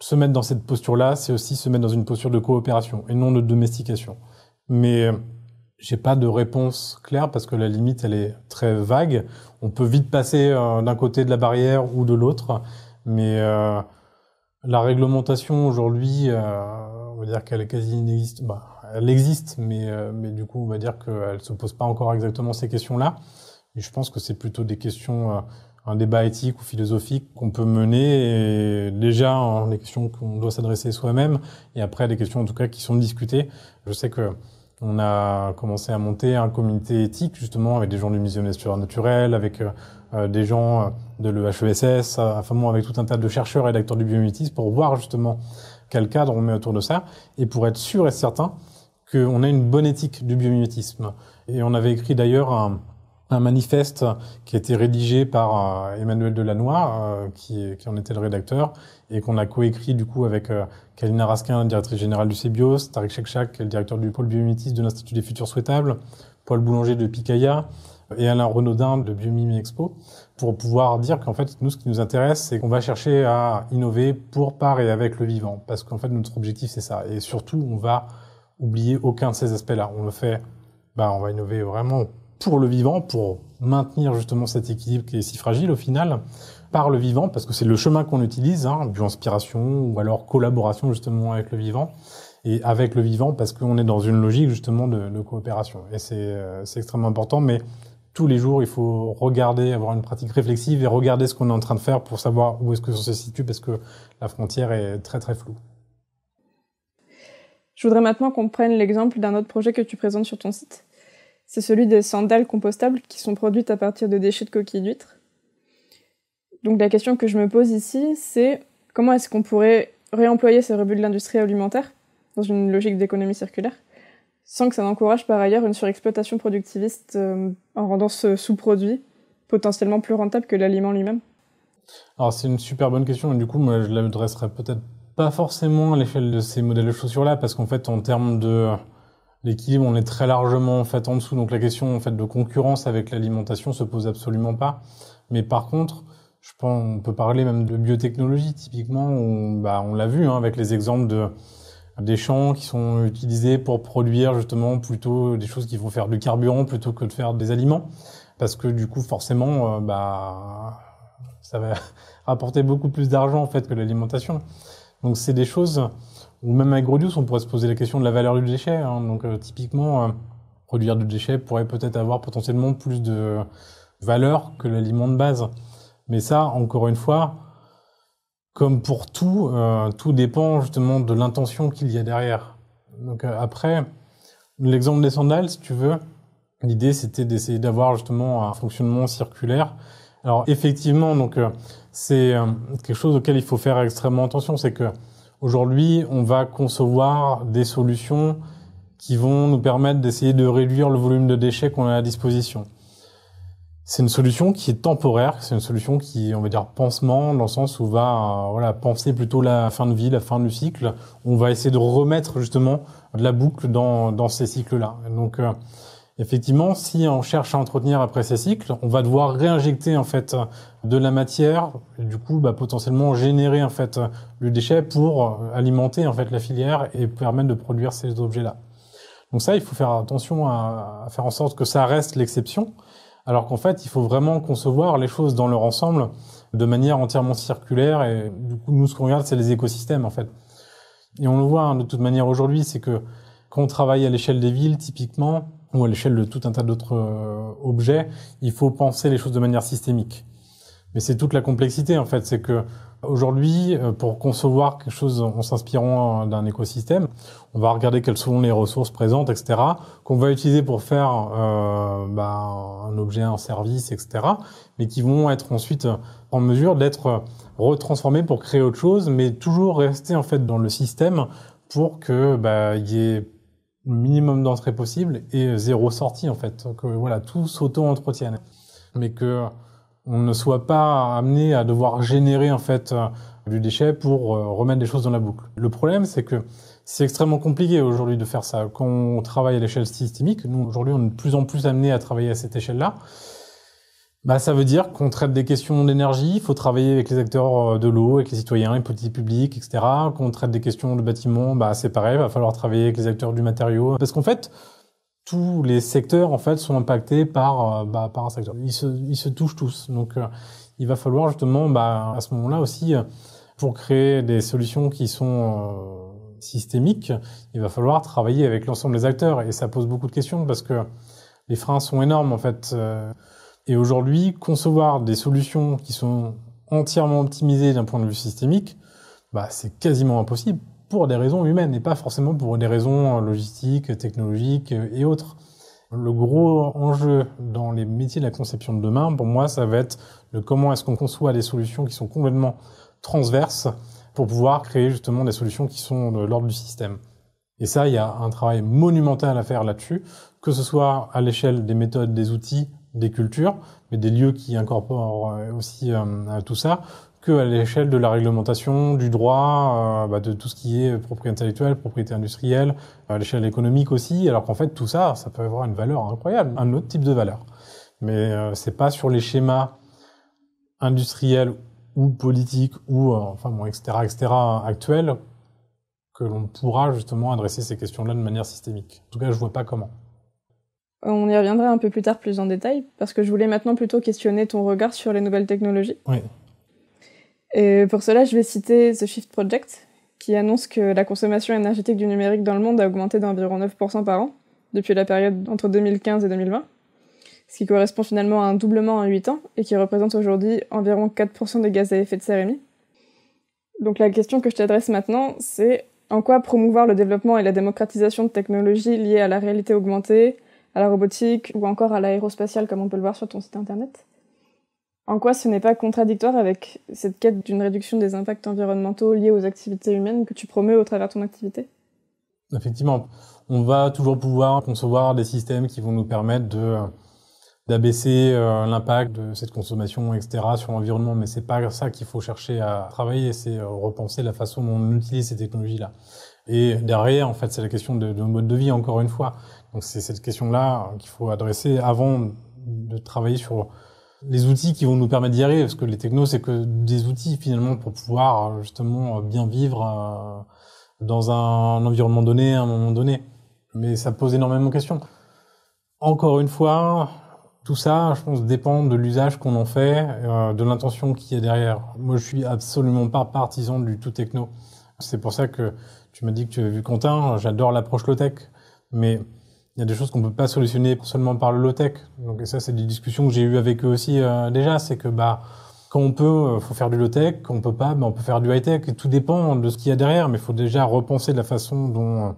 S2: se mettre dans cette posture-là, c'est aussi se mettre dans une posture de coopération et non de domestication. Mais euh, j'ai pas de réponse claire parce que la limite elle est très vague. On peut vite passer euh, d'un côté de la barrière ou de l'autre, mais euh, la réglementation aujourd'hui, on va dire qu'elle est quasi inexistante. Bah, elle existe, mais mais du coup on va dire qu'elle se pose pas encore exactement ces questions-là. Et je pense que c'est plutôt des questions un débat éthique ou philosophique qu'on peut mener, déjà les questions qu'on doit s'adresser soi-même, et après des questions en tout cas qui sont discutées. Je sais que on a commencé à monter un comité éthique justement avec des gens du Muséum d'histoire naturelle, avec euh, euh, des gens euh, de l'EHESS, enfin avec tout un tas de chercheurs et d'acteurs du biomimétisme pour voir justement quel cadre on met autour de ça et pour être sûr et certain qu'on a une bonne éthique du biomimétisme. Et on avait écrit d'ailleurs un, un manifeste qui a été rédigé par euh, Emmanuel Delannoy, euh, qui, qui, en était le rédacteur, et qu'on a coécrit du coup avec euh, Kalina Raskin, directrice générale du CBIOS, Tariq Chekchak, le directeur du pôle biomimétisme de l'Institut des Futurs Souhaitables, Paul Boulanger de Picaya et Alain Renaudin de Biomim Expo, pour pouvoir dire qu'en fait, nous, ce qui nous intéresse, c'est qu'on va chercher à innover pour, par et avec le vivant, parce qu'en fait, notre objectif, c'est ça. Et surtout, on va oublier aucun de ces aspects-là. On le fait, bah, on va innover vraiment pour le vivant, pour maintenir justement cet équilibre qui est si fragile au final, par le vivant, parce que c'est le chemin qu'on utilise, hein, bio-inspiration ou alors collaboration justement avec le vivant, et avec le vivant parce qu'on est dans une logique justement de, coopération. Et c'est euh, extrêmement important, mais tous les jours, il faut regarder, avoir une pratique réflexive et regarder ce qu'on est en train de faire pour savoir où est-ce que ça se situe, parce que la frontière est très très floue.
S1: Je voudrais maintenant qu'on prenne l'exemple d'un autre projet que tu présentes sur ton site c'est celui des sandales compostables qui sont produites à partir de déchets de coquilles d'huîtres. Donc la question que je me pose ici, c'est comment est-ce qu'on pourrait réemployer ces rebuts de l'industrie alimentaire dans une logique d'économie circulaire, sans que ça n'encourage par ailleurs une surexploitation productiviste euh, en rendant ce sous-produit potentiellement plus rentable que l'aliment lui-même
S2: Alors c'est une super bonne question, et du coup moi je la dresserai peut-être pas forcément à l'échelle de ces modèles de chaussures-là, parce qu'en fait en termes de l'équilibre, on est très largement en fait en dessous. Donc la question en fait de concurrence avec l'alimentation se pose absolument pas. Mais par contre, je pense on peut parler même de biotechnologie typiquement. Où, bah, on l'a vu hein, avec les exemples de des champs qui sont utilisés pour produire justement plutôt des choses qui vont faire du carburant plutôt que de faire des aliments parce que du coup forcément euh, bah ça va rapporter beaucoup plus d'argent en fait que l'alimentation. Donc c'est des choses ou même avec reduce, on pourrait se poser la question de la valeur du déchet. Hein. Donc euh, typiquement, produire euh, du déchet pourrait peut-être avoir potentiellement plus de valeur que l'aliment de base. Mais ça, encore une fois, comme pour tout, euh, tout dépend justement de l'intention qu'il y a derrière. Donc après, l'exemple des sandales, si tu veux, l'idée c'était d'essayer d'avoir justement un fonctionnement circulaire. Alors effectivement, donc c'est quelque chose auquel il faut faire extrêmement attention, c'est que Aujourd'hui, on va concevoir des solutions qui vont nous permettre d'essayer de réduire le volume de déchets qu'on a à disposition. C'est une solution qui est temporaire, c'est une solution qui, on va dire, pansement, dans le sens où on va euh, penser plutôt la fin de vie, la fin du cycle. On va essayer de remettre justement de la boucle dans, ces cycles-là. Donc, euh, effectivement, si on cherche à entretenir après ces cycles, on va devoir réinjecter en fait de la matière, et du coup, bah, potentiellement générer en fait le déchet pour euh, alimenter en fait la filière et permettre de produire ces objets-là. Donc ça, il faut faire attention à, faire en sorte que ça reste l'exception, alors qu'en fait, il faut vraiment concevoir les choses dans leur ensemble de manière entièrement circulaire. Et du coup, nous, ce qu'on regarde, c'est les écosystèmes en fait. Et on le voit hein, de toute manière aujourd'hui, c'est que quand on travaille à l'échelle des villes, typiquement, ou à l'échelle de tout un tas d'autres euh, objets, il faut penser les choses de manière systémique. Mais c'est toute la complexité en fait, c'est que aujourd'hui, euh, pour concevoir quelque chose en s'inspirant euh, d'un écosystème, on va regarder quelles sont les ressources présentes, etc., qu'on va utiliser pour faire bah, un objet, un service, etc., mais qui vont être ensuite en mesure d'être retransformés pour créer autre chose, mais toujours rester en fait dans le système pour que bah, y ait minimum d'entrée possible et euh, zéro sortie en fait. Que euh, voilà, tout s'auto-entretienne, mais que on ne soit pas amené à devoir générer en fait euh, du déchet pour remettre des choses dans la boucle. Le problème, c'est que c'est extrêmement compliqué aujourd'hui de faire ça. Quand on travaille à l'échelle systémique, nous aujourd'hui, on est de plus en plus amené à travailler à cette échelle-là. Bah, ça veut dire qu'on traite des questions d'énergie, il faut travailler avec les acteurs euh, de l'eau, avec les citoyens, les politiques publics, etc. Qu'on traite des questions de bâtiment, bah, c'est pareil, il va falloir travailler avec les acteurs du matériau. Parce qu'en fait, tous les secteurs, en fait, sont impactés par, euh, bah, par un secteur. Ils se, ils se touchent tous. Donc, euh, il va falloir justement, bah, à ce moment-là aussi, pour créer des solutions qui sont systémiques, il va falloir travailler avec l'ensemble des acteurs et ça pose beaucoup de questions parce que les freins sont énormes en fait. Et aujourd'hui, concevoir des solutions qui sont entièrement optimisées d'un point de vue systémique, bah, c'est quasiment impossible pour des raisons humaines et pas forcément pour des raisons logistiques, technologiques et autres. Le gros enjeu dans les métiers de la conception de demain, pour moi, ça va être de comment est-ce qu'on conçoit des solutions qui sont complètement transverses pour pouvoir créer justement des solutions qui sont de l'ordre du système. Et ça, il y a un travail monumental à faire là-dessus, que ce soit à l'échelle des méthodes, des outils, des cultures, mais des lieux qui incorporent euh, aussi euh, tout ça, que à l'échelle de la réglementation, du droit, euh, bah, de tout ce qui est propriété intellectuelle, propriété industrielle, à l'échelle économique aussi, alors qu'en fait tout ça, ça peut avoir une valeur incroyable, un autre type de valeur. Mais c'est pas sur les schémas industriels ou politiques ou enfin bon, etc etc actuels que l'on pourra justement adresser ces questions-là de manière systémique. En tout cas, je vois pas comment.
S1: On y reviendra un peu plus tard plus en détail, parce que je voulais maintenant plutôt questionner ton regard sur les nouvelles technologies. Oui. Et pour cela, je vais citer The Shift Project, qui annonce que la consommation énergétique du numérique dans le monde a augmenté d'environ 9% par an depuis la période entre 2015 et 2020, ce qui correspond finalement à un doublement en 8 ans et qui représente aujourd'hui environ 4% des gaz à effet de serre émis. Donc la question que je t'adresse maintenant, c'est en quoi promouvoir le développement et la démocratisation de technologies liées à la réalité augmentée, à la robotique ou encore à l'aérospatiale comme on peut le voir sur ton site internet En quoi ce n'est pas contradictoire avec cette quête d'une réduction des impacts environnementaux liés aux activités humaines que tu promeux au travers de ton activité
S2: Effectivement, on va toujours pouvoir concevoir des systèmes qui vont nous permettre de d'abaisser euh, l'impact de cette consommation, etc., sur l'environnement. Mais c'est pas ça qu'il faut chercher à travailler, c'est euh, repenser la façon dont on utilise ces technologies-là. Et derrière, en fait, c'est la question de, de, mode de vie, encore une fois. Donc c'est cette question-là qu'il faut adresser avant de travailler sur les outils qui vont nous permettre d'y arriver, parce que les technos, c'est que des outils finalement pour pouvoir justement bien vivre euh, dans un environnement donné, à un moment donné. Mais ça pose énormément de questions. Encore une fois, tout ça, je pense, dépend de l'usage qu'on en fait, euh, de l'intention qu'il y a derrière. Moi, je suis absolument pas partisan du tout techno. C'est pour ça que tu m'as dit que tu avais vu Quentin, j'adore l'approche low-tech, mais il y a des choses qu'on peut pas solutionner seulement par le low-tech. Donc et ça, c'est des discussions que j'ai eues avec eux aussi euh, déjà. C'est que bah quand on peut, euh, faut faire du low-tech. Quand on peut pas, bah, on peut faire du high-tech. Et tout dépend de ce qu'il y a derrière. Mais il faut déjà repenser la façon dont euh,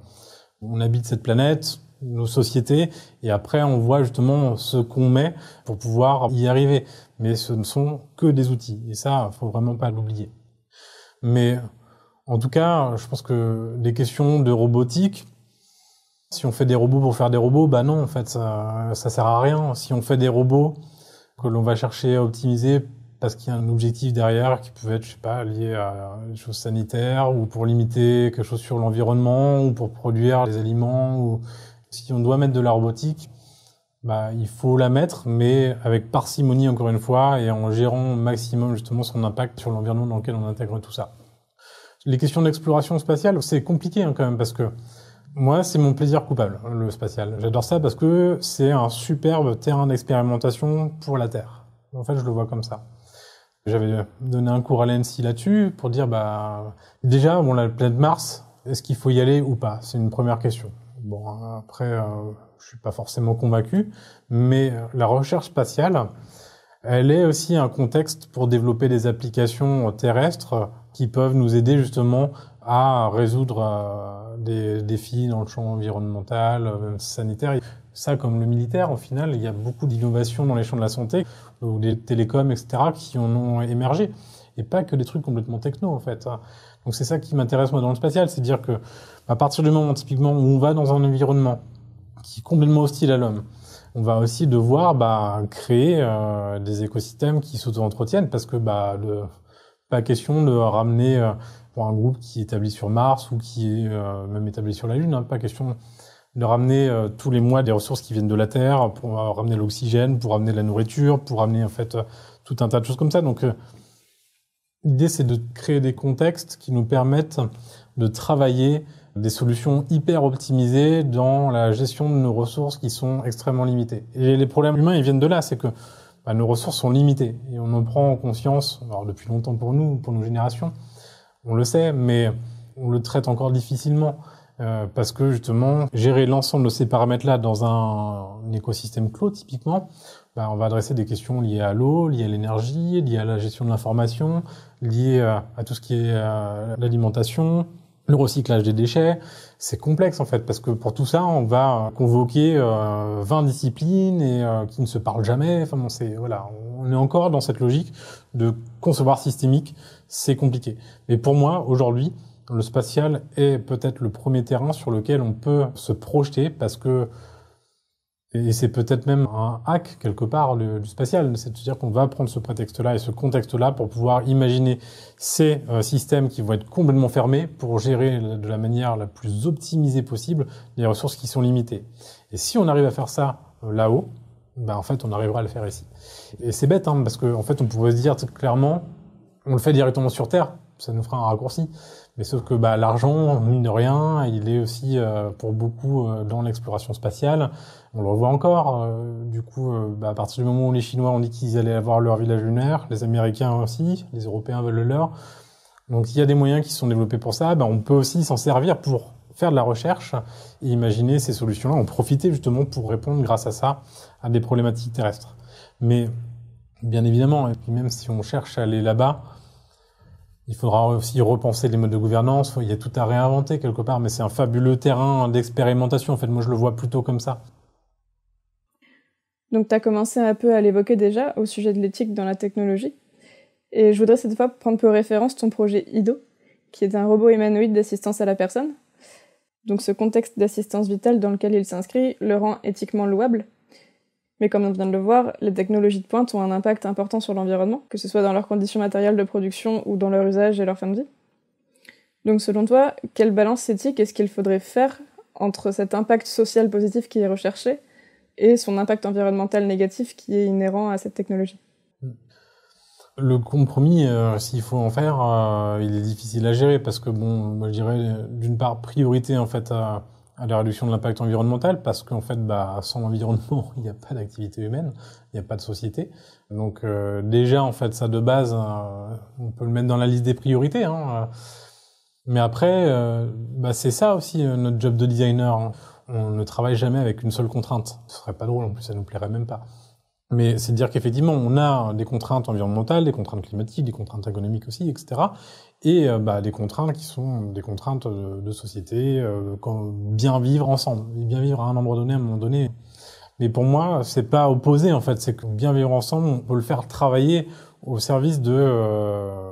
S2: on habite cette planète, nos sociétés. Et après, on voit justement ce qu'on met pour pouvoir y arriver. Mais ce ne sont que des outils. Et ça, faut vraiment pas l'oublier. Mais en tout cas, je pense que les questions de robotique, si on fait des robots pour faire des robots, bah non, en fait, ça, ça sert à rien. Si on fait des robots que l'on va chercher à optimiser parce qu'il y a un objectif derrière qui peut être, je sais pas, lié à des choses sanitaires ou pour limiter quelque chose sur l'environnement ou pour produire des aliments ou si on doit mettre de la robotique, bah, il faut la mettre, mais avec parcimonie encore une fois et en gérant au maximum justement son impact sur l'environnement dans lequel on intègre tout ça. Les questions d'exploration spatiale, c'est compliqué hein, quand même parce que moi, c'est mon plaisir coupable, le spatial. J'adore ça parce que c'est un superbe terrain d'expérimentation pour la Terre. En fait, je le vois comme ça. J'avais donné un cours à l'ANSI là-dessus pour dire, bah, déjà, bon, la planète Mars, est-ce qu'il faut y aller ou pas C'est une première question. Bon, après, euh, je suis pas forcément convaincu, mais euh, la recherche spatiale, elle est aussi un contexte pour développer des applications euh, terrestres qui peuvent nous aider justement à résoudre des défis dans le champ environnemental, euh, même sanitaire. Ça, comme le militaire, au final, il y a beaucoup d'innovations dans les champs de la santé, ou des télécoms, etc., qui en ont émergé. Et pas que des trucs complètement techno, en fait. Donc c'est ça qui m'intéresse, moi, dans le spatial. C'est dire que, à partir du moment, typiquement, où on va dans un environnement qui est complètement hostile à l'homme, on va aussi devoir bah, créer euh, des écosystèmes qui s'auto-entretiennent parce que bah, le, pas question de ramener euh, un groupe qui est établi sur Mars ou qui est euh, même établi sur la Lune. Hein. pas question de ramener euh, tous les mois des ressources qui viennent de la Terre pour euh, ramener l'oxygène, pour ramener la nourriture, pour ramener en fait tout un tas de choses comme ça. Donc l'idée c'est de créer des contextes qui nous permettent de travailler des solutions hyper optimisées dans la gestion de nos ressources qui sont extrêmement limitées. Et les problèmes humains ils viennent de là, c'est que bah, nos ressources sont limitées et on en prend conscience depuis longtemps pour nous, pour nos générations, on le sait, mais on le traite encore difficilement. Euh, parce que justement, gérer l'ensemble de ces paramètres-là dans un, écosystème clos, typiquement, bah, on va adresser des questions liées à l'eau, liées à l'énergie, liées à la gestion de l'information, liées euh, à, tout ce qui est euh, l'alimentation, le recyclage des déchets. C'est complexe en fait, parce que pour tout ça, on va convoquer 20 disciplines et qui ne se parlent jamais. Enfin c'est voilà, on est encore dans cette logique de concevoir systémique c'est compliqué. Mais pour moi, aujourd'hui, le spatial est peut-être le premier terrain sur lequel on peut se projeter parce que et c'est peut-être même un hack quelque part du spatial, c'est-à-dire qu'on va prendre ce prétexte-là et ce contexte-là pour pouvoir imaginer ces euh, systèmes qui vont être complètement fermés pour gérer de la manière la plus optimisée possible les ressources qui sont limitées. Et si on arrive à faire ça euh, là-haut, ben en fait on arrivera à le faire ici. Et c'est bête hein, parce qu'en en fait on pourrait se dire clairement on le fait directement sur Terre, ça nous fera un raccourci. Mais sauf que bah, l'argent, mine de rien, il est aussi euh, pour beaucoup euh, dans l'exploration spatiale. On le revoit encore. Euh, du coup, bah, à partir du moment où les Chinois ont dit qu'ils allaient avoir leur village lunaire, les Américains aussi, les Européens veulent le leur. Donc il y a des moyens qui sont développés pour ça. Bah, on peut aussi s'en servir pour faire de la recherche et imaginer ces solutions-là, en profiter justement pour répondre grâce à ça à des problématiques terrestres. Mais bien évidemment, et puis même si on cherche à aller là-bas, il faudra aussi repenser les modes de gouvernance. Il y a tout à réinventer quelque part, mais c'est un fabuleux terrain d'expérimentation. En fait, moi, je le vois
S1: plutôt comme ça. Donc, tu as commencé un peu à l'évoquer déjà au sujet de l'éthique dans la technologie. Et je voudrais cette fois prendre pour référence ton projet IDO, qui est un robot humanoïde d'assistance à la personne. Donc, ce contexte d'assistance vitale dans lequel il s'inscrit le rend éthiquement louable, mais comme on vient de le voir, les technologies de pointe ont un impact important sur l'environnement, que ce soit dans leurs conditions matérielles de production ou dans leur usage et leur fin de vie. Donc selon toi, quelle balance éthique est-ce qu'il faudrait faire entre cet impact social positif qui est recherché et son impact environnemental négatif qui est inhérent à cette technologie
S2: le compromis, euh, s'il faut en faire, euh, il est difficile à gérer parce que bon, moi je dirais d'une part priorité en fait à, à la réduction de l'impact environnemental parce qu'en fait, bah, sans environnement, il n'y a pas d'activité humaine, il n'y a pas de société. Donc euh, déjà, en fait, ça de base, euh, on peut le mettre dans la liste des priorités. Hein. Euh. Mais après, bah, c'est ça aussi notre job de designer. Hein. On ne travaille jamais avec une seule contrainte. Ce serait pas drôle, en plus, ça nous plairait même pas. Mais c'est dire qu'effectivement, on a des contraintes environnementales, des contraintes climatiques, des contraintes économiques aussi, etc et euh, bah, des contraintes qui sont des contraintes euh, de, société, euh, quand, bien vivre ensemble, bien vivre à un nombre donné à un moment donné. Mais pour moi, c'est pas opposé en fait, c'est que bien vivre ensemble, on peut le faire travailler au service de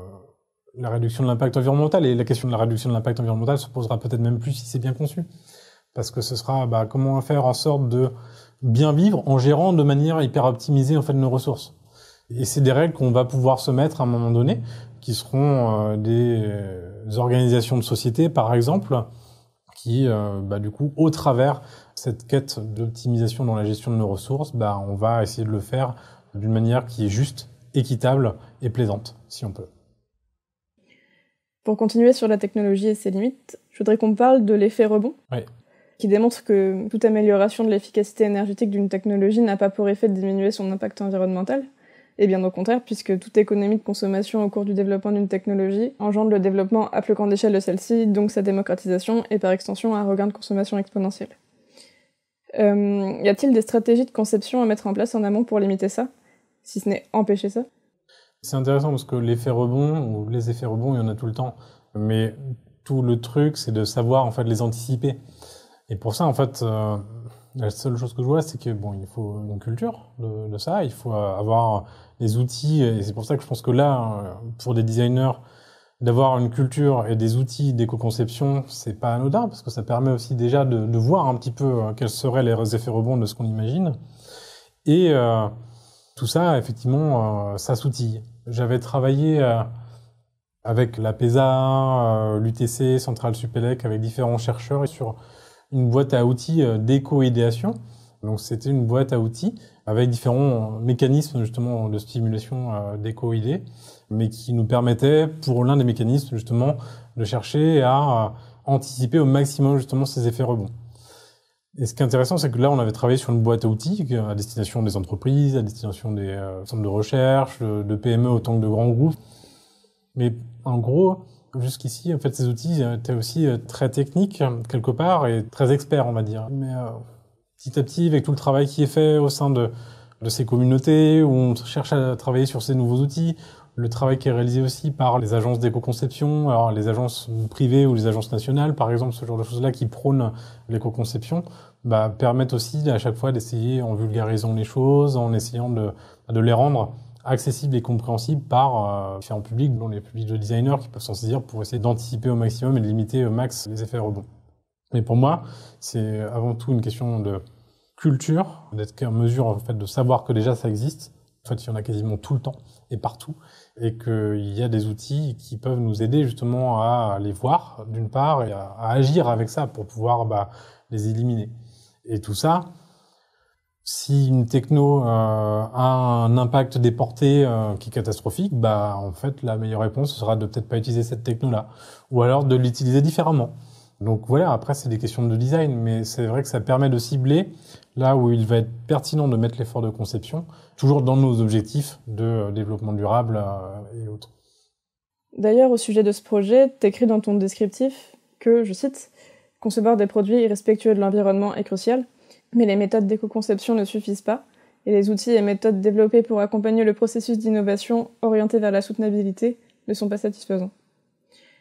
S2: la réduction de l'impact environnemental. Et la question de la réduction de l'impact environnemental se posera peut-être même plus si c'est bien conçu, parce que ce sera bah, comment faire en sorte de bien vivre en gérant de manière hyper optimisée en fait nos ressources. Et c'est des règles qu'on va pouvoir se mettre à un moment donné, qui seront euh, des euh, organisations de société, par exemple, qui, euh, bah, du coup, au travers cette quête d'optimisation dans la gestion de nos ressources, bah, on va essayer de le faire d'une manière qui est juste, équitable et plaisante, si on peut.
S1: Pour continuer sur la technologie et ses limites, je voudrais qu'on parle de l'effet rebond, qui démontre que toute amélioration de l'efficacité énergétique d'une technologie n'a pas pour effet de diminuer son impact environnemental, et bien au contraire, puisque toute économie de consommation au cours du développement d'une technologie engendre le développement à plus grande échelle de celle-ci, donc sa démocratisation et par extension un regain de consommation exponentielle. Euh, y a-t-il des stratégies de conception à mettre en place en amont pour limiter ça, si ce n'est empêcher ça
S2: C'est intéressant parce que l'effet rebond, ou les effets rebonds, il y en a tout le temps. Mais tout le truc, c'est de savoir en fait les anticiper. Et pour ça, en fait, euh, la seule chose que je vois, c'est que bon, il faut une culture de, de ça, il faut avoir les outils, et c'est pour ça que je pense que là, euh, pour des designers, d'avoir une culture et des outils d'éco-conception, c'est pas anodin parce que ça permet aussi déjà de, de, voir un petit peu hein, quels seraient les effets rebonds de ce qu'on imagine. Et euh, tout ça, effectivement, euh, ça s'outille. J'avais travaillé avec la PESA, l'UTC, Centrale Supélec, avec différents chercheurs et sur une boîte à outils euh, d'éco-idéation. Donc c'était une boîte à outils avec différents euh, mécanismes justement de stimulation euh, d'éco-idées, mais qui nous permettait pour l'un des mécanismes justement de chercher à anticiper au maximum justement ces effets rebonds. Et ce qui est intéressant, c'est que là, on avait travaillé sur une boîte à outils à destination des entreprises, à destination des centres de recherche, de PME e autant que de grands groupes. Mais en gros, Jusqu'ici, en fait, ces outils euh, étaient aussi euh, très techniques, quelque part, et très experts, on va dire. Mais euh, petit à petit, avec tout le travail qui est fait au sein de, de ces communautés, où on cherche à travailler sur ces nouveaux outils, le travail qui est réalisé aussi par les agences d'éco-conception, alors les agences privées ou les agences nationales, par exemple, ce genre de choses-là qui prônent l'éco-conception, bah, permettent aussi à chaque fois d'essayer en vulgarisant les choses, en essayant de, de les rendre accessible et compréhensible par euh, différents publics, dont les publics de designers qui peuvent s'en saisir pour essayer d'anticiper au maximum et de limiter au max les effets rebonds. Mais pour moi, c'est avant tout une question de culture, d'être en mesure fait, de savoir que déjà ça existe. En fait, il y en a quasiment tout le temps et partout, et qu'il y a des outils qui peuvent nous aider justement à les voir, d'une part, et à, agir avec ça pour pouvoir bah, les éliminer. Et tout ça, si une techno euh, a un impact déporté euh, qui est catastrophique, bah en fait la meilleure réponse sera de peut-être pas utiliser cette techno là, ou alors de l'utiliser différemment. Donc voilà, après c'est des questions de design, mais c'est vrai que ça permet de cibler là où il va être pertinent de mettre l'effort de conception, toujours dans nos objectifs de euh, développement durable et autres.
S1: D'ailleurs, au sujet de ce projet, t'écris dans ton descriptif que, je cite, concevoir des produits irrespectueux de l'environnement est crucial mais les méthodes d'éco-conception ne suffisent pas, et les outils et méthodes développés pour accompagner le processus d'innovation orienté vers la soutenabilité ne sont pas satisfaisants.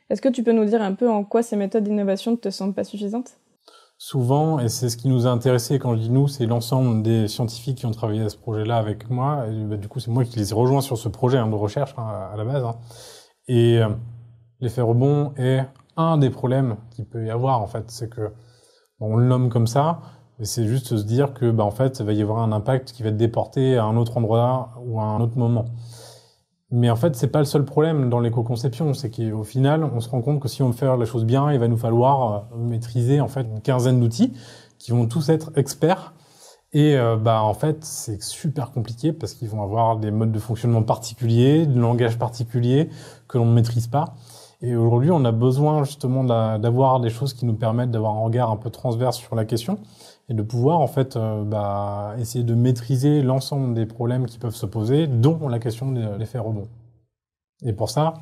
S1: Est-ce que tu peux nous dire un peu en quoi ces méthodes d'innovation ne te semblent pas suffisantes
S2: Souvent, et c'est ce qui nous a intéressés, quand je dis nous, c'est l'ensemble des scientifiques qui ont travaillé à ce projet-là avec moi. Et, bah, du coup, c'est moi qui les ai rejoints sur ce projet hein, de recherche hein, à la base. Hein. Et euh, l'effet rebond est un des problèmes qu'il peut y avoir, en fait. C'est que, on le nomme comme ça, c'est juste se dire que, bah, en fait, il va y avoir un impact qui va être déporté à un autre endroit ou à un autre moment. Mais en fait, c'est pas le seul problème dans l'éco-conception, c'est qu'au final, on se rend compte que si on veut faire la chose bien, il va nous falloir euh, maîtriser en fait une quinzaine d'outils qui vont tous être experts. Et euh, bah en fait, c'est super compliqué parce qu'ils vont avoir des modes de fonctionnement particuliers, de langage particulier que l'on ne maîtrise pas. Et aujourd'hui, on a besoin justement d'avoir des choses qui nous permettent d'avoir un regard un peu transverse sur la question et de pouvoir en fait euh, bah, essayer de maîtriser l'ensemble des problèmes qui peuvent se poser, dont la question de l'effet rebond Et pour ça,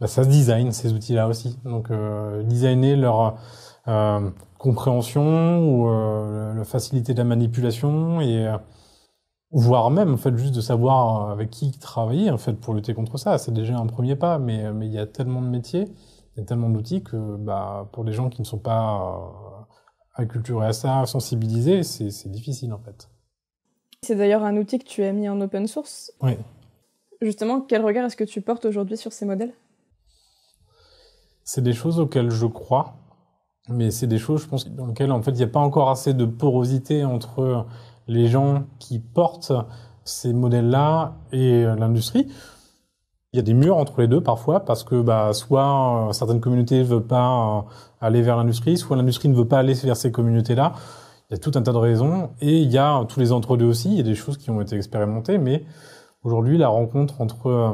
S2: bah, ça se design ces outils-là aussi. Donc euh, designer leur euh, compréhension ou euh, la facilité de la manipulation et voire même en fait juste de savoir avec qui travailler en fait pour lutter contre ça, c'est déjà un premier pas. Mais mais il y a tellement de métiers, il y a tellement d'outils que bah, pour les gens qui ne sont pas à culturer à ça, sensibiliser, c'est difficile en fait.
S1: C'est d'ailleurs un outil que tu as mis en open source. Oui. Justement, quel regard est-ce que tu portes aujourd'hui sur ces modèles
S2: C'est des choses auxquelles je crois, mais c'est des choses, je pense, dans lesquelles en fait il n'y a pas encore assez de porosité entre les gens qui portent ces modèles-là et euh, l'industrie il y a des murs entre les deux parfois parce que bah, soit euh, certaines communautés ne veulent pas euh, aller vers l'industrie, soit l'industrie ne veut pas aller vers ces communautés-là. Il y a tout un tas de raisons et il y a tous les entre-deux aussi. Il y a des choses qui ont été expérimentées, mais aujourd'hui, la rencontre entre euh,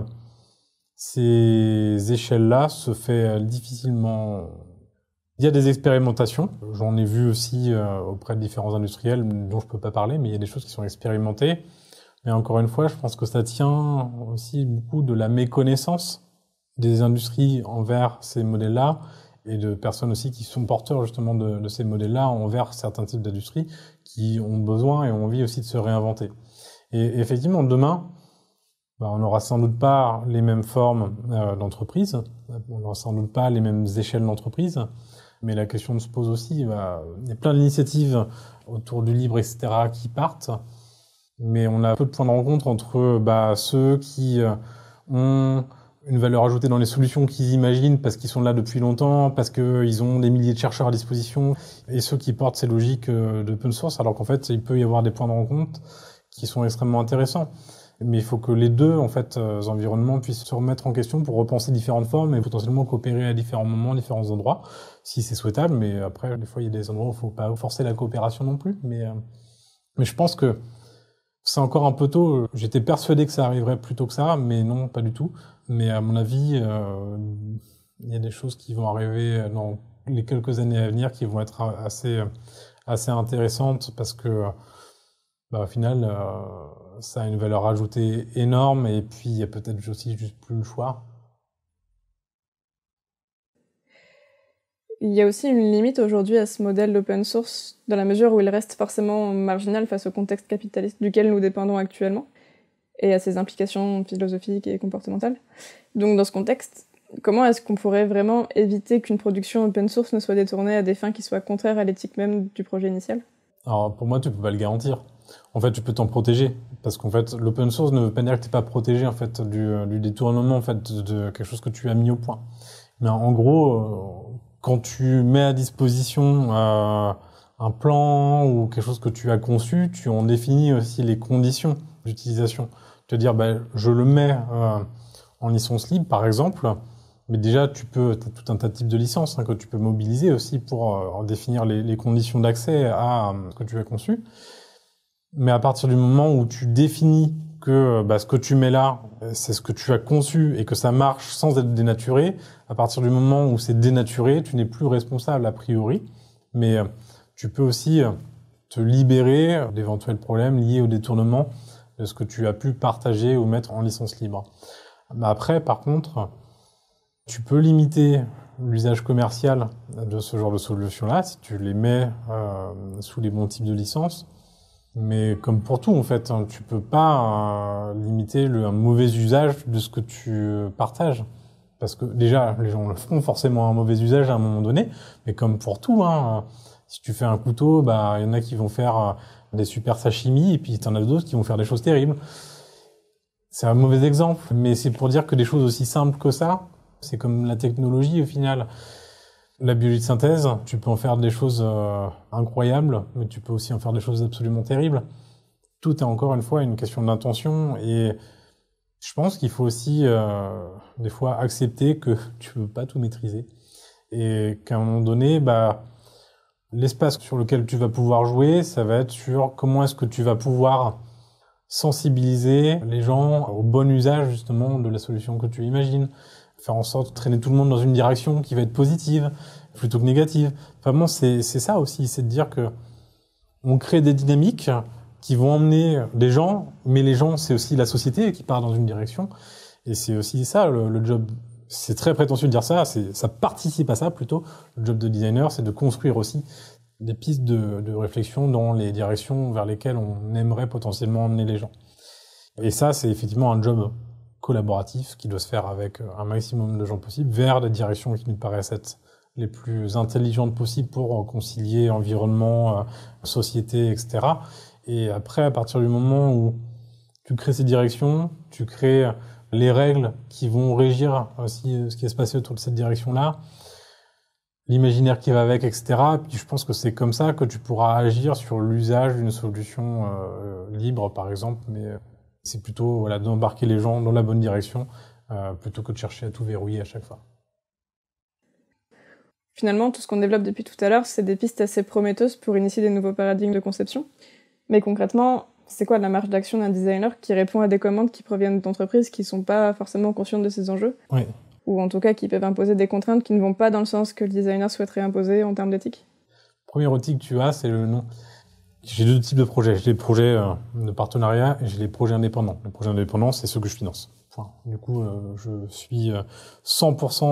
S2: ces échelles-là se fait difficilement. Il y a des expérimentations. J'en ai vu aussi auprès de différents industriels dont je ne peux pas parler, mais il y a des choses qui sont expérimentées. Mais encore une fois, je pense que ça tient aussi beaucoup de la méconnaissance des industries envers ces modèles-là et de personnes aussi qui sont porteurs justement de, de ces modèles-là envers certains types d'industries qui ont besoin et ont envie aussi de se réinventer. Et effectivement, demain, bah, on n'aura sans doute pas les mêmes formes euh, d'entreprise, on n'aura sans doute pas les mêmes échelles d'entreprise, mais la question se pose aussi, bah, il y a plein d'initiatives autour du libre, etc., qui partent mais on a peu de points de rencontre entre bah, ceux qui euh, ont une valeur ajoutée dans les solutions qu'ils imaginent parce qu'ils sont là depuis longtemps, parce qu'ils ont des milliers de chercheurs à disposition, et ceux qui portent ces logiques euh, d'open source, alors qu'en fait, il peut y avoir des points de rencontre qui sont extrêmement intéressants. Mais il faut que les deux en fait, euh, environnements puissent se remettre en question pour repenser différentes formes et potentiellement coopérer à différents moments, différents endroits, si c'est souhaitable. Mais après, des fois, il y a des endroits où il ne faut pas forcer la coopération non plus. Mais, mais je pense que c'est encore un peu tôt. J'étais persuadé que ça arriverait plus tôt que ça, mais non, pas du tout. Mais à mon avis, euh, il y a des choses qui vont arriver dans les quelques années à venir qui vont être assez, assez intéressantes parce que, bah, au final, euh, ça a une valeur ajoutée énorme et puis il y a peut-être aussi juste plus le choix.
S1: il y a aussi une limite aujourd'hui à ce modèle d'open source, dans la mesure où il reste forcément marginal face au contexte capitaliste duquel nous dépendons actuellement, et à ses implications philosophiques et comportementales. Donc dans ce contexte, comment est-ce qu'on pourrait vraiment éviter qu'une production open source ne soit détournée à des fins qui soient contraires à l'éthique même du projet initial
S2: Alors pour moi, tu ne peux pas le garantir. En fait, tu peux t'en protéger parce qu'en fait, l'open source ne veut pas dire que n'es pas protégé en fait du, euh, détournement en fait de, quelque chose que tu as mis au point. Mais en gros, euh, quand tu mets à disposition euh, un plan ou quelque chose que tu as conçu, tu en définis aussi les conditions d'utilisation. Te dire, ben, je le mets euh, en licence libre, par exemple, mais déjà, tu peux, as tout un tas de types de licences hein, que tu peux mobiliser aussi pour euh, définir les, les conditions d'accès à ce que tu as conçu. Mais à partir du moment où tu définis que euh, bah, ce que tu mets là, euh, c'est ce que tu as conçu et que ça marche sans être dénaturé, à partir du moment où c'est dénaturé, tu n'es plus responsable a priori, mais euh, tu peux aussi te libérer d'éventuels problèmes liés au détournement de ce que tu as pu partager ou mettre en licence libre. Après, par contre, tu peux limiter l'usage commercial de ce genre de solution là si tu les mets sous les bons types de licences. Mais comme pour tout, en fait, tu hein, tu peux pas euh, limiter le, un mauvais usage de ce que tu euh, partages. Parce que déjà, les gens le feront forcément un mauvais usage à un moment donné. Mais comme pour tout, hein, si tu fais un couteau, bah il y en a qui vont faire euh, des super sashimi et puis en as d'autres qui vont faire des choses terribles. C'est un mauvais exemple, mais c'est pour dire que des choses aussi simples que ça, c'est comme la technologie au final. La biologie de synthèse, tu peux en faire des choses euh, incroyables, mais tu peux aussi en faire des choses absolument terribles. Tout est encore une fois une question d'intention et je pense qu'il faut aussi euh, des fois accepter que tu ne peux pas tout maîtriser et qu'à un moment donné, bah l'espace sur lequel tu vas pouvoir jouer, ça va être sur comment est-ce que tu vas pouvoir sensibiliser les gens au bon usage justement de la solution que tu imagines faire en sorte de traîner tout le monde dans une direction qui va être positive plutôt que négative. Vraiment, c'est ça aussi, c'est de dire que on crée des dynamiques qui vont emmener des gens, mais les gens, c'est aussi la société qui part dans une direction. Et c'est aussi ça, le, job. C'est très prétentieux de dire ça, ça participe à ça plutôt. Le job de designer, c'est de construire aussi des pistes de, de, réflexion dans les directions vers lesquelles on aimerait potentiellement emmener les gens. Et ça, c'est effectivement un job collaboratif qui doit se faire avec euh, un maximum de gens possible vers des directions qui nous paraissent être les plus intelligentes possibles pour euh, concilier environnement, euh, société, etc. Et après, à partir du moment où tu crées ces directions, tu crées les règles qui vont régir aussi ce qui va se passer autour de cette direction-là, l'imaginaire qui va avec, etc. Et puis je pense que c'est comme ça que tu pourras agir sur l'usage d'une solution libre, par exemple, mais c'est plutôt voilà, d'embarquer les gens dans la bonne direction euh, plutôt que de chercher à tout verrouiller à chaque fois.
S1: Finalement, tout ce qu'on développe depuis tout à l'heure, c'est des pistes assez prometteuses pour initier des nouveaux paradigmes de conception. Mais concrètement, c'est quoi la marge d'action d'un designer qui répond à des commandes qui proviennent d'entreprises qui ne sont pas forcément conscientes de ces enjeux Ou en tout cas qui peuvent imposer des contraintes qui ne vont pas dans le sens que le designer souhaiterait imposer en termes d'éthique
S2: premier outil que tu as, c'est le nom. J'ai deux types de projets. J'ai les projets euh, de partenariat et j'ai les projets indépendants. Les projets indépendants, c'est ceux que je finance. du coup, euh, je suis 100%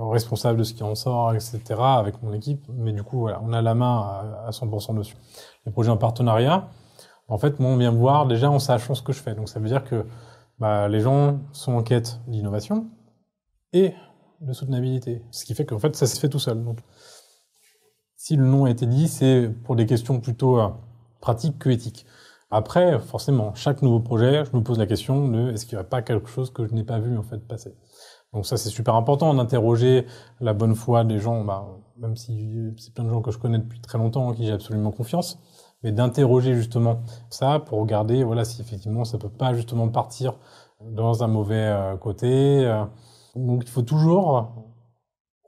S2: euh, responsable de ce qui en sort, etc., avec mon équipe. Mais du coup, voilà, on a la main à, 100% dessus. Les projets en partenariat, en fait, moi, on vient me voir déjà en sachant ce que je fais. Donc, ça veut dire que bah, les gens sont en quête d'innovation et de soutenabilité. Ce qui fait qu'en fait, ça se fait tout seul si le nom a été dit, c'est pour des questions plutôt euh, pratiques que éthiques. Après, forcément, chaque nouveau projet, je me pose la question de est-ce qu'il n'y a pas quelque chose que je n'ai pas vu en fait passer. Donc ça, c'est super important d'interroger la bonne foi des gens, bah, même si c'est plein de gens que je connais depuis très longtemps, en qui j'ai absolument confiance, mais d'interroger justement ça pour regarder, voilà, si effectivement ça peut pas justement partir dans un mauvais euh, côté. Euh. Donc il faut toujours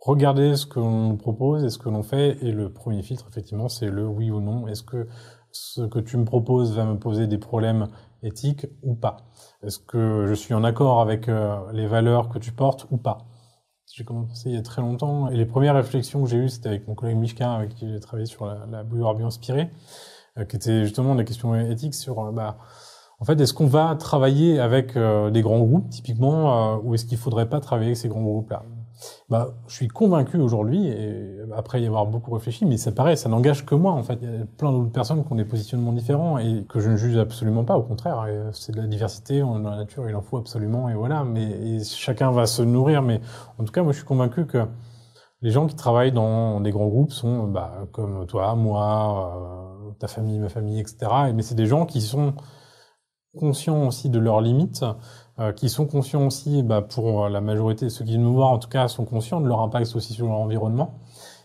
S2: « Regardez ce que l'on propose et ce que l'on fait. Et le premier filtre, effectivement, c'est le oui ou non. Est-ce que ce que tu me proposes va me poser des problèmes éthiques ou pas Est-ce que je suis en accord avec euh, les valeurs que tu portes ou pas j'ai commencé il y a très longtemps et les premières réflexions que j'ai eues, c'était avec mon collègue Mishka, avec qui j'ai travaillé sur la, la bouilloire bien inspirée, euh, qui était justement la question éthique sur, euh, bah, en fait, est-ce qu'on va travailler avec des grands groupes typiquement, ou est-ce qu'il faudrait pas travailler avec ces grands groupes-là bah, je suis convaincu aujourd'hui, et après y avoir beaucoup réfléchi, mais ça paraît, ça n'engage que moi en fait. Il y a plein d'autres personnes qui ont des positionnements différents et que je ne juge absolument pas, au contraire. Hein. C'est de la diversité, on est dans la nature, il en faut absolument, et voilà. Mais chacun va se nourrir, mais en tout cas, moi je suis convaincu que les gens qui travaillent dans des grands groupes sont bah, comme toi, moi, euh, ta famille, ma famille, etc. Mais c'est des gens qui sont conscients aussi de leurs limites euh, qui sont conscients aussi, bah, pour euh, la majorité, ceux qui nous me voir en tout cas, sont conscients de leur impact aussi sur leur environnement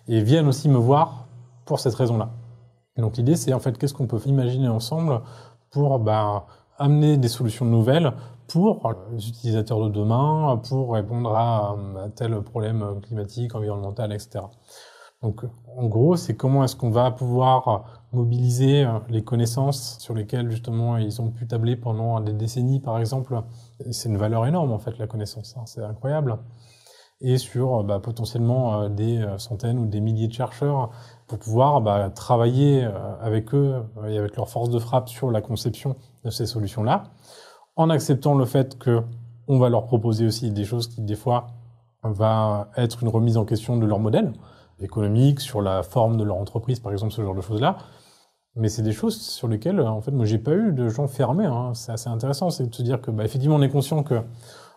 S2: et viennent aussi me voir pour cette raison-là. Donc l'idée, c'est en fait qu'est-ce qu'on peut imaginer ensemble pour bah, amener des solutions nouvelles pour euh, les utilisateurs de demain, pour répondre à, à tel problème climatique, environnemental, etc. Donc en gros, c'est comment est-ce qu'on va pouvoir mobiliser euh, les connaissances sur lesquelles justement ils ont pu tabler pendant des décennies par exemple. C'est une valeur énorme en fait la connaissance, hein, c'est incroyable. Et sur euh, bah, potentiellement euh, des centaines ou des milliers de chercheurs pour pouvoir bah, travailler avec eux et avec leur force de frappe sur la conception de ces solutions-là, en acceptant le fait que on va leur proposer aussi des choses qui des fois va être une remise en question de leur modèle économique, sur la forme de leur entreprise, par exemple, ce genre de choses-là. Mais c'est des choses sur lesquelles, euh, en fait, moi, j'ai pas eu de gens fermés. Hein. C'est assez intéressant, c'est de se dire que, bah, effectivement, on est conscient que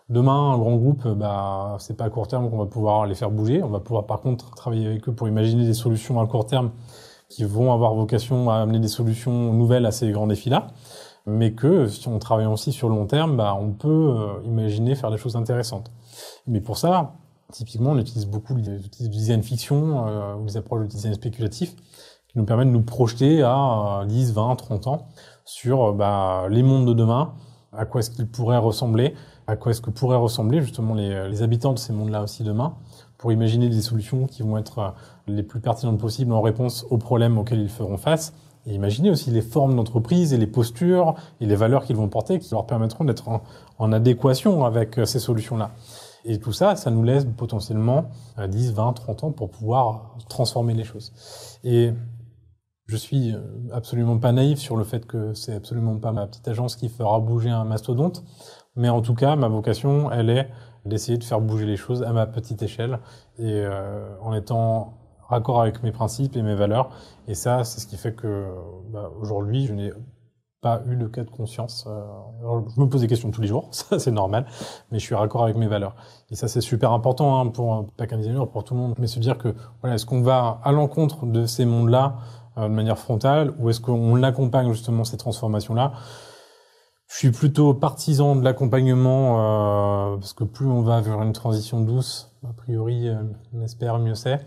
S2: demain, un grand groupe, bah, c'est pas à court terme qu'on va pouvoir les faire bouger. On va pouvoir, par contre, travailler avec eux pour imaginer des solutions à court terme qui vont avoir vocation à amener des solutions nouvelles à ces grands défis-là. Mais que, si on travaille aussi sur le long terme, bah, on peut euh, imaginer faire des choses intéressantes. Mais pour ça, typiquement, on utilise beaucoup les outils de design fiction euh, ou les approches de design spéculatif qui nous permet de nous projeter à 10, 20, 30 ans sur euh, bah, les mondes de demain, à quoi est-ce qu'ils pourraient ressembler, à quoi est-ce que pourraient ressembler justement les, euh, habitants de ces mondes-là aussi demain, pour imaginer des solutions qui vont être euh, les plus pertinentes possibles en réponse aux problèmes auxquels ils feront face. Et imaginer aussi les formes d'entreprise et les postures et les valeurs qu'ils vont porter qui leur permettront d'être en, en adéquation avec ces solutions-là. Et tout ça, ça nous laisse potentiellement 10, 20, 30 ans pour pouvoir transformer les choses. Et je suis euh, absolument pas naïf sur le fait que c'est absolument pas ma petite agence qui fera bouger un mastodonte, mais en tout cas, ma vocation, elle est d'essayer de faire bouger les choses à ma petite échelle et euh, en étant raccord avec mes principes et mes valeurs. Et ça, c'est ce qui fait que bah, aujourd'hui, je n'ai pas eu le cas de conscience. Euh, je me pose des questions tous les jours, ça c'est normal, mais je suis raccord avec mes valeurs. Et ça c'est super important hein, pour pas qu'un designer, pour tout le monde, mais se dire que voilà, est-ce qu'on va à l'encontre de ces mondes-là euh, de manière frontale ou est-ce qu'on accompagne justement ces transformations-là je suis plutôt partisan de l'accompagnement euh, parce que plus on va vers une transition douce, a priori, euh, on espère mieux c'est.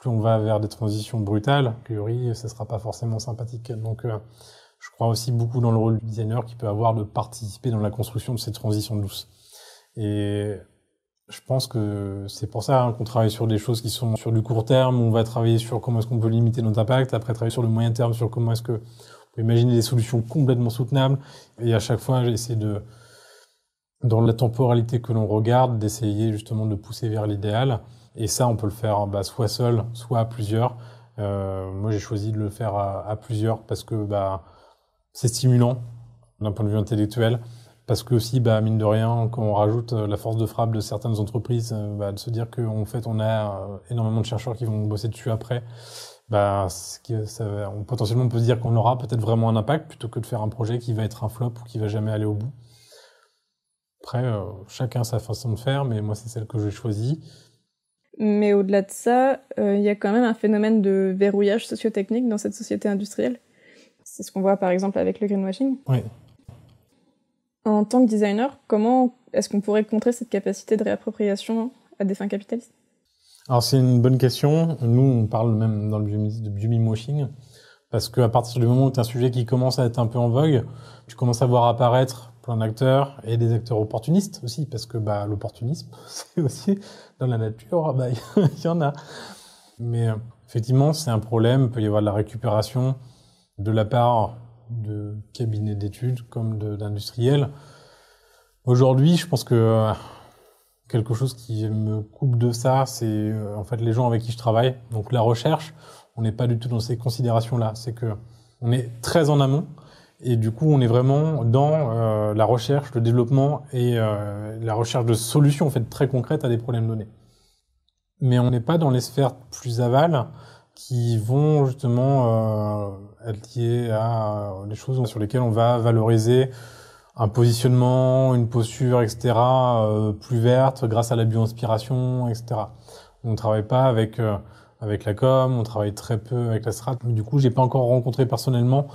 S2: Plus on va vers des transitions brutales, a priori, ce sera pas forcément sympathique. Donc, euh, je crois aussi beaucoup dans le rôle du designer qui peut avoir de participer dans la construction de ces transitions douces. Et je pense que c'est pour ça hein, qu'on travaille sur des choses qui sont sur du court terme. On va travailler sur comment est-ce qu'on peut limiter notre impact. Après, travailler sur le moyen terme, sur comment est-ce que on peut imaginer des solutions complètement soutenables. Et à chaque fois, j'essaie de, dans la temporalité que l'on regarde, d'essayer justement de pousser vers l'idéal. Et ça, on peut le faire bah, soit seul, soit à plusieurs. Euh, moi, j'ai choisi de le faire à, à plusieurs parce que bah, c'est stimulant d'un point de vue intellectuel parce que aussi, bah, mine de rien, quand on rajoute euh, la force de frappe de certaines entreprises, euh, bah, de se dire qu'en fait, on a euh, énormément de chercheurs qui vont bosser dessus après, bah, on, potentiellement, on peut se dire qu'on aura peut-être vraiment un impact plutôt que de faire un projet qui va être un flop ou qui va jamais aller au bout. Après, chacun sa façon de faire, mais moi, c'est celle que j'ai choisie.
S1: Mais au-delà de ça, il y a quand même un phénomène de verrouillage sociotechnique dans cette société industrielle. C'est ce qu'on voit par exemple avec le greenwashing. Oui, en tant que designer, comment est-ce qu'on pourrait contrer cette capacité de réappropriation à des fins capitalistes
S2: Alors c'est une bonne question. Nous, on parle même dans le de washing parce qu'à partir du moment où tu un sujet qui commence à être un peu en vogue, tu commences à voir apparaître plein d'acteurs et des acteurs opportunistes aussi, parce que bah, l'opportunisme, c'est aussi dans la nature, bah, il y en a. Mais euh, effectivement, c'est un problème, il peut y avoir de la récupération de la part de cabinets d'études comme d'industriels. Aujourd'hui, je pense que euh, quelque chose qui me coupe de ça, c'est euh, en fait les gens avec qui je travaille. Donc la recherche, on n'est pas du tout dans ces considérations-là. C'est que on est très en amont et du coup on est vraiment dans euh, la recherche, le développement et la recherche de solutions en fait très concrètes à des problèmes donnés. Mais on n'est pas dans les sphères plus aval qui vont justement être euh, liées à des euh, choses sur lesquelles on va valoriser un positionnement, une posture, etc., euh, plus verte grâce à la bioinspiration, etc. On ne travaille pas avec avec la com, on travaille très peu avec la strat. Du coup, j'ai pas encore rencontré personnellement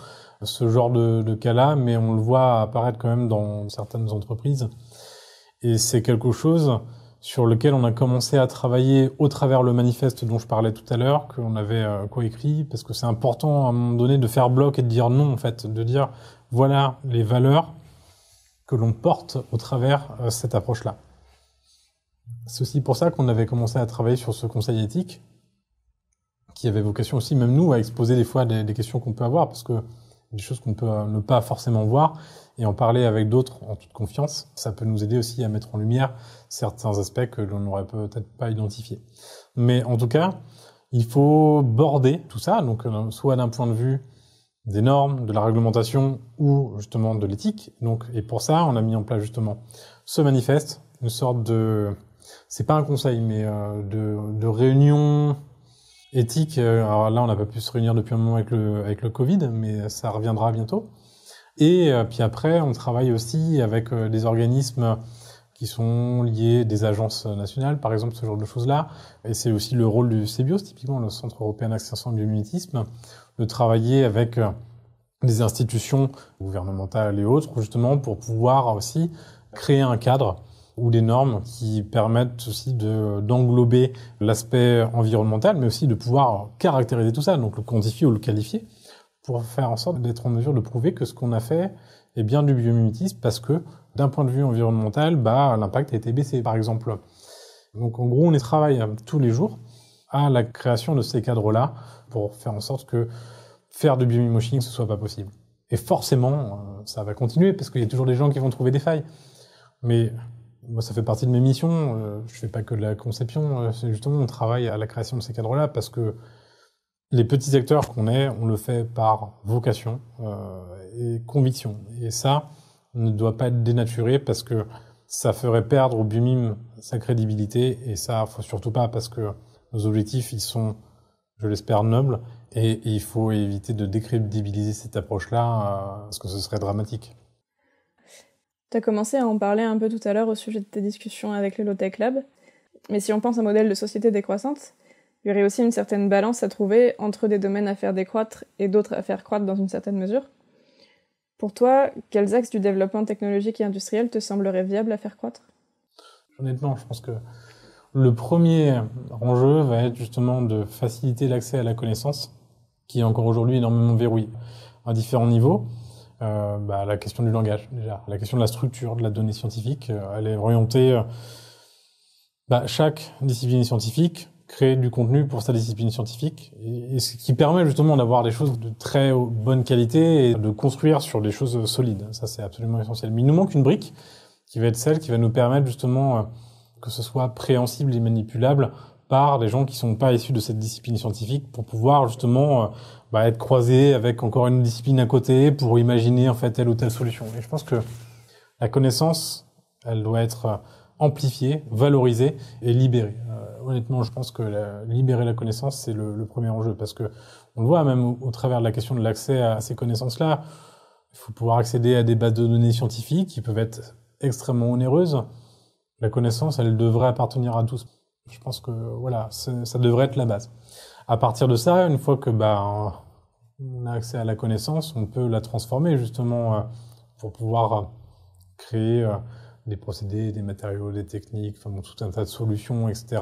S2: ce genre de, de cas-là, mais on le voit apparaître quand même dans certaines entreprises. Et c'est quelque chose sur lequel on a commencé à travailler au travers le manifeste dont je parlais tout à l'heure, qu'on avait euh, coécrit, parce que c'est important à un moment donné de faire bloc et de dire non, en fait, de dire voilà les valeurs que l'on porte au travers euh, cette approche-là. C'est aussi pour ça qu'on avait commencé à travailler sur ce conseil éthique, qui avait vocation aussi, même nous, à exposer des fois des questions qu'on peut avoir, parce que des choses qu'on peut euh, ne pas forcément voir, et en parler avec d'autres en toute confiance, ça peut nous aider aussi à mettre en lumière certains aspects que l'on n'aurait peut-être pas identifiés. Mais en tout cas, il faut border tout ça, donc euh, soit d'un point de vue des normes, de la réglementation ou justement de l'éthique. Donc, et pour ça, on a mis en place justement ce manifeste, une sorte de, c'est pas un conseil, mais euh, de, de réunion éthique. Euh, alors là, on n'a pas pu se réunir depuis un moment avec le, avec le Covid, mais ça reviendra bientôt. Et euh, puis après, on travaille aussi avec euh, des organismes qui sont liés des agences nationales, par exemple ce genre de choses-là. Et c'est aussi le rôle du CEBIOS, typiquement le Centre européen d'accession au biomimétisme, de travailler avec euh, des institutions gouvernementales et autres, justement pour pouvoir aussi créer un cadre ou des normes qui permettent aussi d'englober l'aspect environnemental, mais aussi de pouvoir caractériser tout ça, donc le quantifier ou le qualifier pour faire en sorte d'être en mesure de prouver que ce qu'on a fait est bien du biomimétisme parce que d'un point de vue environnemental, bah, l'impact a été baissé, par exemple. Donc en gros, on y travaille hein, tous les jours à la création de ces cadres-là pour faire en sorte que faire du biomimoshining, ce soit pas possible. Et forcément, euh, ça va continuer parce qu'il y a toujours des gens qui vont trouver des failles. Mais moi, ça fait partie de mes missions. Euh, je fais pas que de la conception. Euh, c'est Justement, on travaille à la création de ces cadres-là parce que les petits acteurs qu'on est, on le fait par vocation euh, et conviction. Et ça, ne doit pas être dénaturé parce que ça ferait perdre au BUMIM sa crédibilité et ça, faut surtout pas parce que nos objectifs, ils sont, je l'espère, nobles et, il faut éviter de décrédibiliser cette approche-là euh, parce que ce serait dramatique.
S1: Tu as commencé à en parler un peu tout à l'heure au sujet de tes discussions avec le Low Tech Lab, mais si on pense à un modèle de société décroissante, il y aurait aussi une certaine balance à trouver entre des domaines à faire décroître et d'autres à faire croître dans une certaine mesure. Pour toi, quels axes du développement technologique et industriel te sembleraient viables à faire croître
S2: Honnêtement, je pense que le premier enjeu va être justement de faciliter l'accès à la connaissance, qui est encore aujourd'hui énormément verrouillée à différents niveaux. Euh, bah, la question du langage, déjà, la question de la structure de la donnée scientifique, euh, elle est orientée. Euh, bah, chaque discipline scientifique créer du contenu pour sa discipline scientifique, et, ce qui permet justement d'avoir des choses de très bonne qualité et de construire sur des choses solides. Ça, c'est absolument essentiel. Mais il nous manque une brique qui va être celle qui va nous permettre justement euh, que ce soit préhensible et manipulable par des gens qui sont pas issus de cette discipline scientifique pour pouvoir justement euh, bah, être croisés avec encore une discipline à côté pour imaginer en fait telle ou telle solution. Et je pense que la connaissance, elle doit être euh, amplifiée, valorisée et libérée honnêtement, je pense que libérer la connaissance, c'est le, premier enjeu. Parce que on le voit même au, travers de la question de l'accès à ces connaissances-là. Il faut pouvoir accéder à des bases de données scientifiques qui peuvent être extrêmement onéreuses. La connaissance, elle devrait appartenir à tous. Je pense que voilà, ça devrait être la base. À partir de ça, une fois que bah, on a accès à la connaissance, on peut la transformer justement euh, pour pouvoir euh, créer euh, des procédés, des matériaux, des techniques, enfin tout un tas de solutions, etc.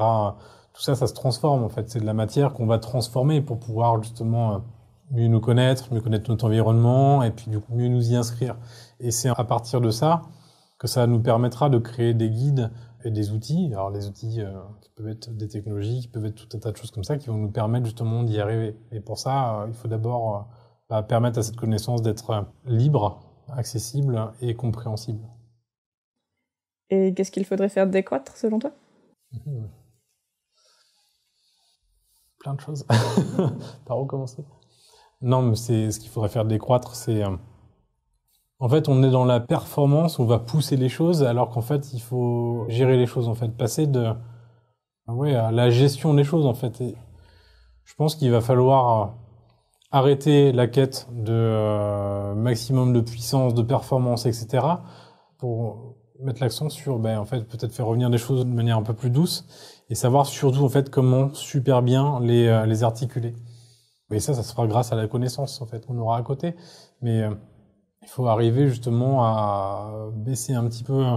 S2: Tout ça, ça se transforme en fait. C'est de la matière qu'on va transformer pour pouvoir justement mieux nous connaître, mieux connaître notre environnement et puis du coup mieux nous y inscrire. Et c'est à partir de ça que ça nous permettra de créer des guides et des outils. Alors les outils euh, qui peuvent être des technologies, qui peuvent être tout un tas de choses comme ça, qui vont nous permettre justement d'y arriver. Et pour ça, euh, il faut d'abord euh, bah, permettre à cette connaissance d'être libre, accessible et compréhensible.
S1: Et qu'est-ce qu'il faudrait faire décroître selon toi
S2: hmm. Plein de choses. Par où commencer Non, mais c'est ce qu'il faudrait faire décroître, c'est euh, en fait, on est dans la performance, on va pousser les choses, alors qu'en fait, il faut gérer les choses, en fait, passer de ouais, à la gestion des choses, en fait. Et je pense qu'il va falloir euh, arrêter la quête de euh, maximum de puissance, de performance, etc., pour mettre l'accent sur, ben, en fait, peut-être faire revenir des choses de manière un peu plus douce et savoir surtout, en fait, comment super bien les, euh, les articuler. Et ça, ça se fera grâce à la connaissance, en fait, qu'on aura à côté. Mais euh, il faut arriver justement à baisser un petit peu euh,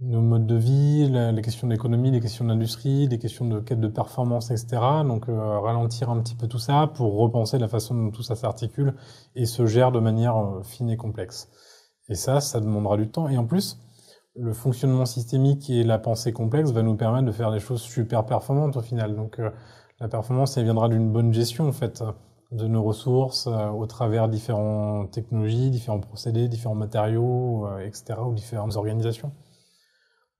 S2: nos modes de vie, les questions d'économie, les questions d'industrie, les questions de quête de performance, etc. Donc ralentir un petit peu tout ça pour repenser la façon dont tout ça s'articule et se gère de manière fine et complexe. Et ça, ça demandera du temps. Et en plus, le fonctionnement systémique et la pensée complexe va nous permettre de faire des choses super performantes au final. Donc euh, la performance, elle viendra d'une bonne gestion en fait de nos ressources euh, au travers différentes technologies, différents procédés, différents matériaux, euh, etc. ou différentes organisations.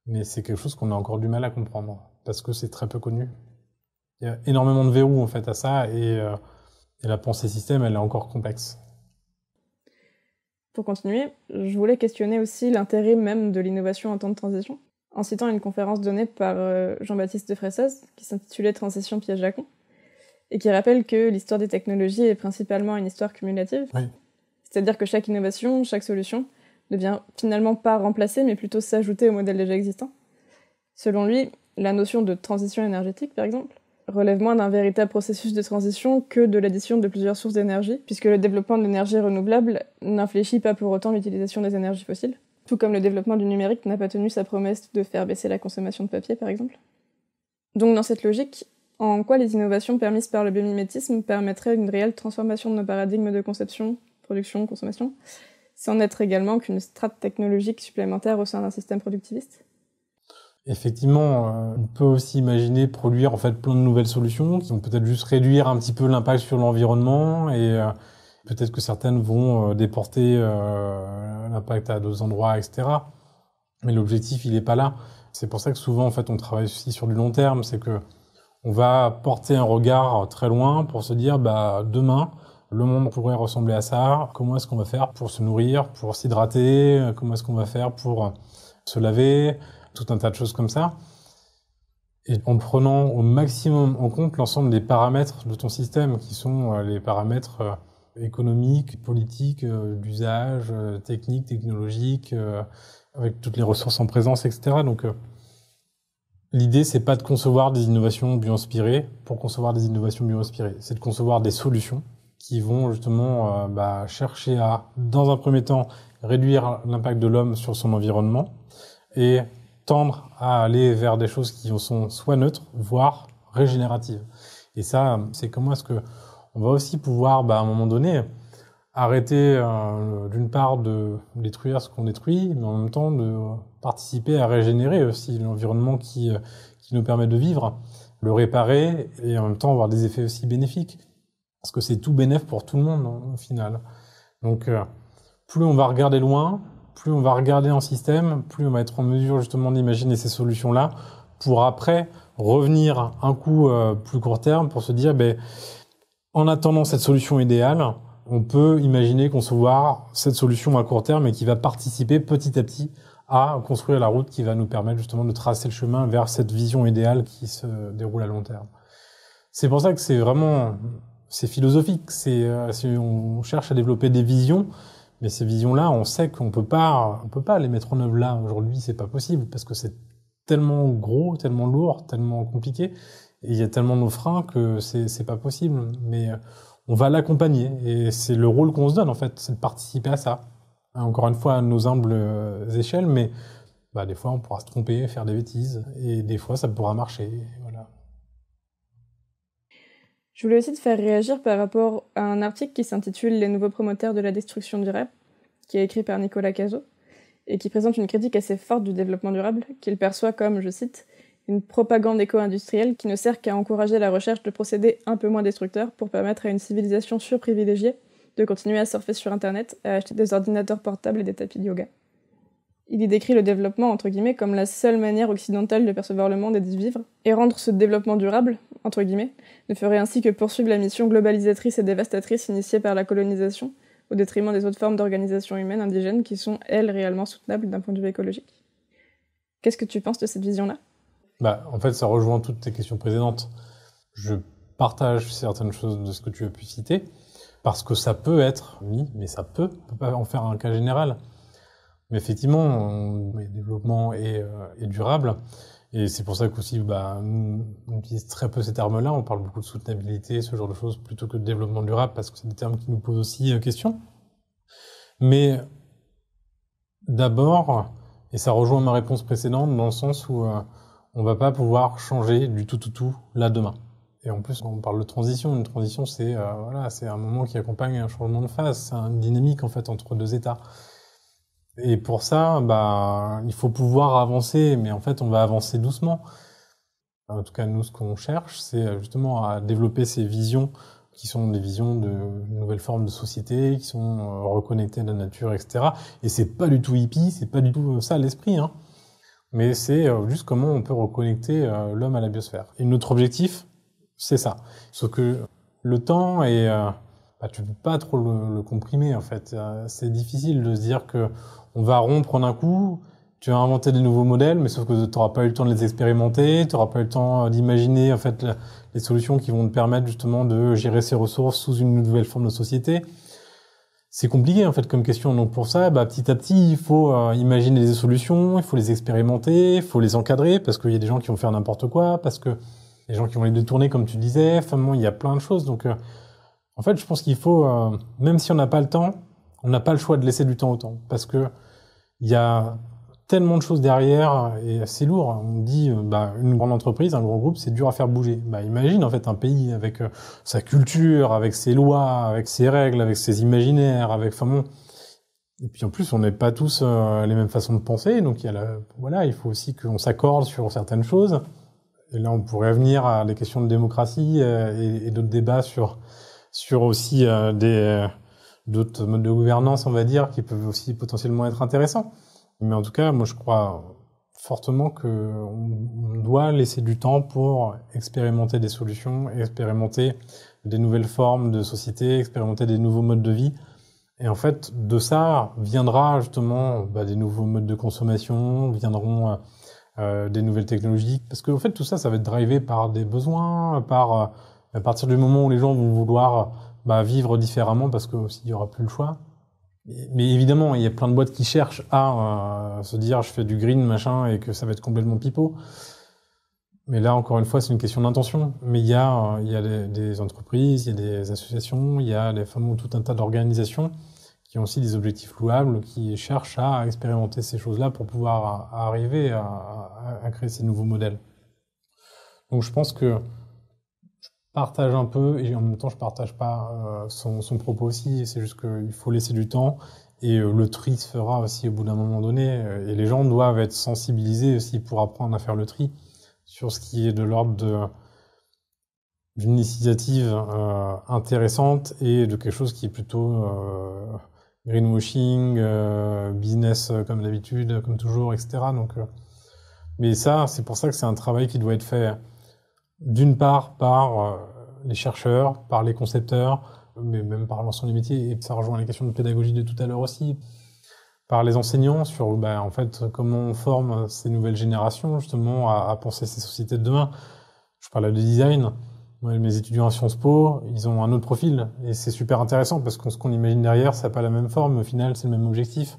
S2: Mais c'est quelque chose qu'on a encore du mal à comprendre parce que c'est très peu connu. Il y a énormément de verrous en fait à ça et, et la pensée système, elle est encore complexe.
S1: Pour continuer, je voulais questionner aussi l'intérêt même de l'innovation en temps de transition, en citant une conférence donnée par euh, Jean-Baptiste de Fressaz, qui s'intitulait Transition piège à con, et qui rappelle que l'histoire des technologies est principalement une histoire cumulative. C'est-à-dire que chaque innovation, chaque solution, ne vient finalement pas remplacer, mais plutôt s'ajouter au modèle déjà existant. Selon lui, la notion de transition énergétique, par exemple, relève moins d'un véritable processus de transition que de l'addition de plusieurs sources d'énergie, puisque le développement de l'énergie renouvelable n'infléchit pas pour autant l'utilisation des énergies fossiles, tout comme le développement du numérique n'a pas tenu sa promesse de faire baisser la consommation de papier, par exemple. Donc dans cette logique, en quoi les innovations permises par le biomimétisme permettraient une réelle transformation de nos paradigmes de conception, production, consommation, sans n'être également qu'une strate technologique supplémentaire au sein d'un système productiviste
S2: Effectivement, euh, on peut aussi imaginer produire en fait plein de nouvelles solutions qui vont peut-être juste réduire un petit peu l'impact sur l'environnement et euh, peut-être que certaines vont euh, déporter l'impact à d'autres endroits, etc. Mais l'objectif, il n'est pas là. C'est pour ça que souvent, en fait, on travaille aussi sur du long terme. C'est que on va porter un regard très loin pour se dire, bah, demain, le monde pourrait ressembler à ça. Comment est-ce qu'on va faire pour se nourrir, pour s'hydrater Comment est-ce qu'on va faire pour se laver tout un tas de choses comme ça. Et en prenant au maximum en compte l'ensemble des paramètres de ton système, qui sont euh, les paramètres euh, économiques, politiques, euh, d'usage, techniques, technologiques, avec toutes les ressources en présence, etc. Donc, l'idée, c'est pas de concevoir des innovations bio-inspirées pour concevoir des innovations bio-inspirées. C'est de concevoir des solutions qui vont justement bah, chercher à, dans un premier temps, réduire l'impact de l'homme sur son environnement et tendre à aller vers des choses qui sont soit neutres, voire régénératives. Et ça, c'est comment est-ce que on va aussi pouvoir, bah, à un moment donné, arrêter euh, d'une part de détruire ce qu'on détruit, mais en même temps de participer à régénérer aussi l'environnement qui, euh, qui nous permet de vivre, le réparer et en même temps avoir des effets aussi bénéfiques. Parce que c'est tout bénéfique pour tout le monde au final. Donc euh, plus on va regarder loin, plus on va regarder en système, plus on va être en mesure justement d'imaginer ces solutions-là pour après revenir un coup euh, plus court terme pour se dire, ben, en attendant cette solution idéale, on peut imaginer concevoir cette solution à court terme et qui va participer petit à petit à construire la route qui va nous permettre justement de tracer le chemin vers cette vision idéale qui se déroule à long terme. C'est pour ça que c'est vraiment, c'est philosophique, c'est, euh, si on cherche à développer des visions, mais ces visions-là, on sait qu'on peut pas, on peut pas les mettre en œuvre là aujourd'hui, c'est pas possible parce que c'est tellement gros, tellement lourd, tellement compliqué, et il y a tellement nos freins que c'est c'est pas possible. Mais euh, on va l'accompagner et c'est le rôle qu'on se donne en fait, c'est de participer à ça. Hein, encore une fois, à nos humbles euh, échelles, mais bah, des fois on pourra se tromper, faire des bêtises, et des fois ça pourra marcher.
S1: Je voulais aussi te faire réagir par rapport à un article qui s'intitule Les nouveaux promoteurs de la destruction durable, qui est écrit par Nicolas Cazot, et qui présente une critique assez forte du développement durable, qu'il perçoit comme, je cite, une propagande éco-industrielle qui ne sert qu'à encourager la recherche de procédés un peu moins destructeurs pour permettre à une civilisation surprivilégiée de continuer à surfer sur Internet, à acheter des ordinateurs portables et des tapis de yoga. Il y décrit le développement, entre guillemets, comme la seule manière occidentale de percevoir le monde et d'y vivre, et rendre ce développement durable, entre guillemets, ne ferait ainsi que poursuivre la mission globalisatrice et dévastatrice initiée par la colonisation, au détriment des autres formes d'organisation humaine indigènes qui sont, elles, réellement soutenables d'un point de vue écologique. Qu'est-ce que tu penses de cette vision-là
S2: bah, En fait, ça rejoint toutes tes questions précédentes. Je partage certaines choses de ce que tu as pu citer, parce que ça peut être, oui, mais ça peut, on peut pas en faire un cas général. Mais effectivement, le développement euh, est, durable. Et c'est pour ça qu'aussi, bah, on utilise très peu ces termes-là. On parle beaucoup de soutenabilité, ce genre de choses, plutôt que de développement durable, parce que c'est des termes qui nous posent aussi euh, question. Mais d'abord, et ça rejoint ma réponse précédente, dans le sens où on euh, on va pas pouvoir changer du tout, tout, tout, là, demain. Et en plus, quand on parle de transition, une transition, c'est voilà, c'est un moment qui accompagne un changement de phase, c'est une dynamique en fait entre deux états. Et pour ça, bah, il faut pouvoir avancer, mais en fait, on va avancer doucement. En tout cas, nous, ce qu'on cherche, c'est euh, justement à développer ces visions qui sont des visions de nouvelles formes de société, qui sont euh, reconnectées à la nature, etc. Et c'est pas du tout hippie, c'est pas du tout euh, ça l'esprit, hein. Mais c'est juste comment on peut reconnecter l'homme à la biosphère. Et notre objectif, c'est ça. Sauf que le temps est, bah, tu peux pas trop le comprimer en fait. C'est difficile de se dire que on va rompre en un coup, tu vas inventer des nouveaux modèles, mais sauf que tu n'auras pas eu le temps de les expérimenter, tu n'auras pas eu le temps euh, d'imaginer en fait les solutions qui vont te permettre justement de gérer ces ressources sous une nouvelle forme de société. C'est compliqué en fait comme question. Donc pour ça, bah, petit à petit, il faut euh, imaginer des solutions, il faut les expérimenter, il faut les encadrer parce qu'il y a des gens qui vont faire n'importe quoi, parce que les gens qui vont les détourner comme tu disais. Enfin il y a plein de choses. Donc euh, en fait, je pense qu'il faut, même si on n'a pas le temps, on n'a pas le choix de laisser du temps au temps parce que il y a tellement de choses derrière et c'est lourd. On dit, euh, bah, une grande entreprise, un grand groupe, c'est dur à faire bouger. Bah, imagine en fait un pays avec euh, sa culture, avec ses lois, avec ses règles, avec ses imaginaires, avec enfin bon. Et puis en plus, on n'est pas tous euh, les mêmes façons de penser, donc il y a la, voilà, il faut aussi qu'on s'accorde sur certaines choses. Et là, on pourrait venir à des questions de démocratie et, et d'autres débats sur sur aussi des d'autres modes de gouvernance, on va dire, qui peuvent aussi potentiellement être intéressants. Mais en tout cas, moi, je crois fortement que on doit laisser du temps pour expérimenter des solutions, expérimenter des nouvelles formes de société, expérimenter des nouveaux modes de vie. Et en fait, de ça viendra justement bah, des nouveaux modes de consommation, viendront euh, des nouvelles technologies, parce que en fait, tout ça, ça va être drivé par des besoins, par euh, à partir du moment où les gens vont vouloir bah, vivre différemment parce que aussi y aura plus le choix. Mais évidemment, il y a plein de boîtes qui cherchent à euh, se dire je fais du green machin et que ça va être complètement pipeau. Mais là, encore une fois, c'est une question d'intention. Mais il y a, euh, il y a des, entreprises, il y a des associations, il y a des, ou tout un tas d'organisations qui ont aussi des objectifs louables, qui cherchent à expérimenter ces choses-là pour pouvoir euh, arriver à, créer ces nouveaux modèles. Donc je pense que partage un peu et en même temps je partage pas euh, son, propos aussi. C'est juste qu'il faut laisser du temps et euh, le tri se fera aussi au bout d'un moment donné. Euh, et les gens doivent être sensibilisés aussi pour apprendre à faire le tri sur ce qui est de l'ordre de d'une initiative intéressante et de quelque chose qui est plutôt greenwashing, business comme d'habitude, comme toujours, etc. Donc, mais ça, c'est pour ça que c'est un travail qui doit être fait d'une part par euh, les chercheurs, par les concepteurs, mais même par l'ensemble des métiers, et ça rejoint les questions de pédagogie de tout à l'heure aussi, par les enseignants sur bah, en fait comment on forme ces nouvelles générations justement à, penser ces sociétés de demain. Je parlais de design. mes étudiants à Sciences Po, ils ont un autre profil et c'est super intéressant parce que ce qu'on imagine derrière, ça n'a pas la même forme, au final, c'est le même objectif.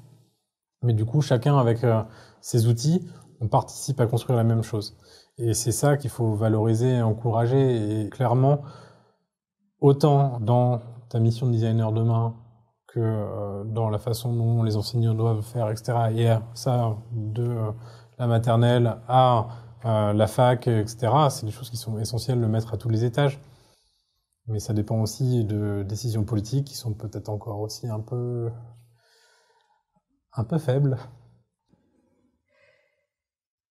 S2: Mais du coup, chacun avec euh, ses outils, on participe à construire la même chose. Et c'est ça qu'il faut valoriser et encourager. Et clairement, autant dans ta mission de designer demain que euh, dans la façon dont les enseignants doivent faire, etc. Et ça, de euh, la maternelle à euh, la fac, etc. C'est des choses qui sont essentielles de mettre à tous les étages. Mais ça dépend aussi de décisions politiques qui sont peut-être encore aussi un peu, un peu faibles.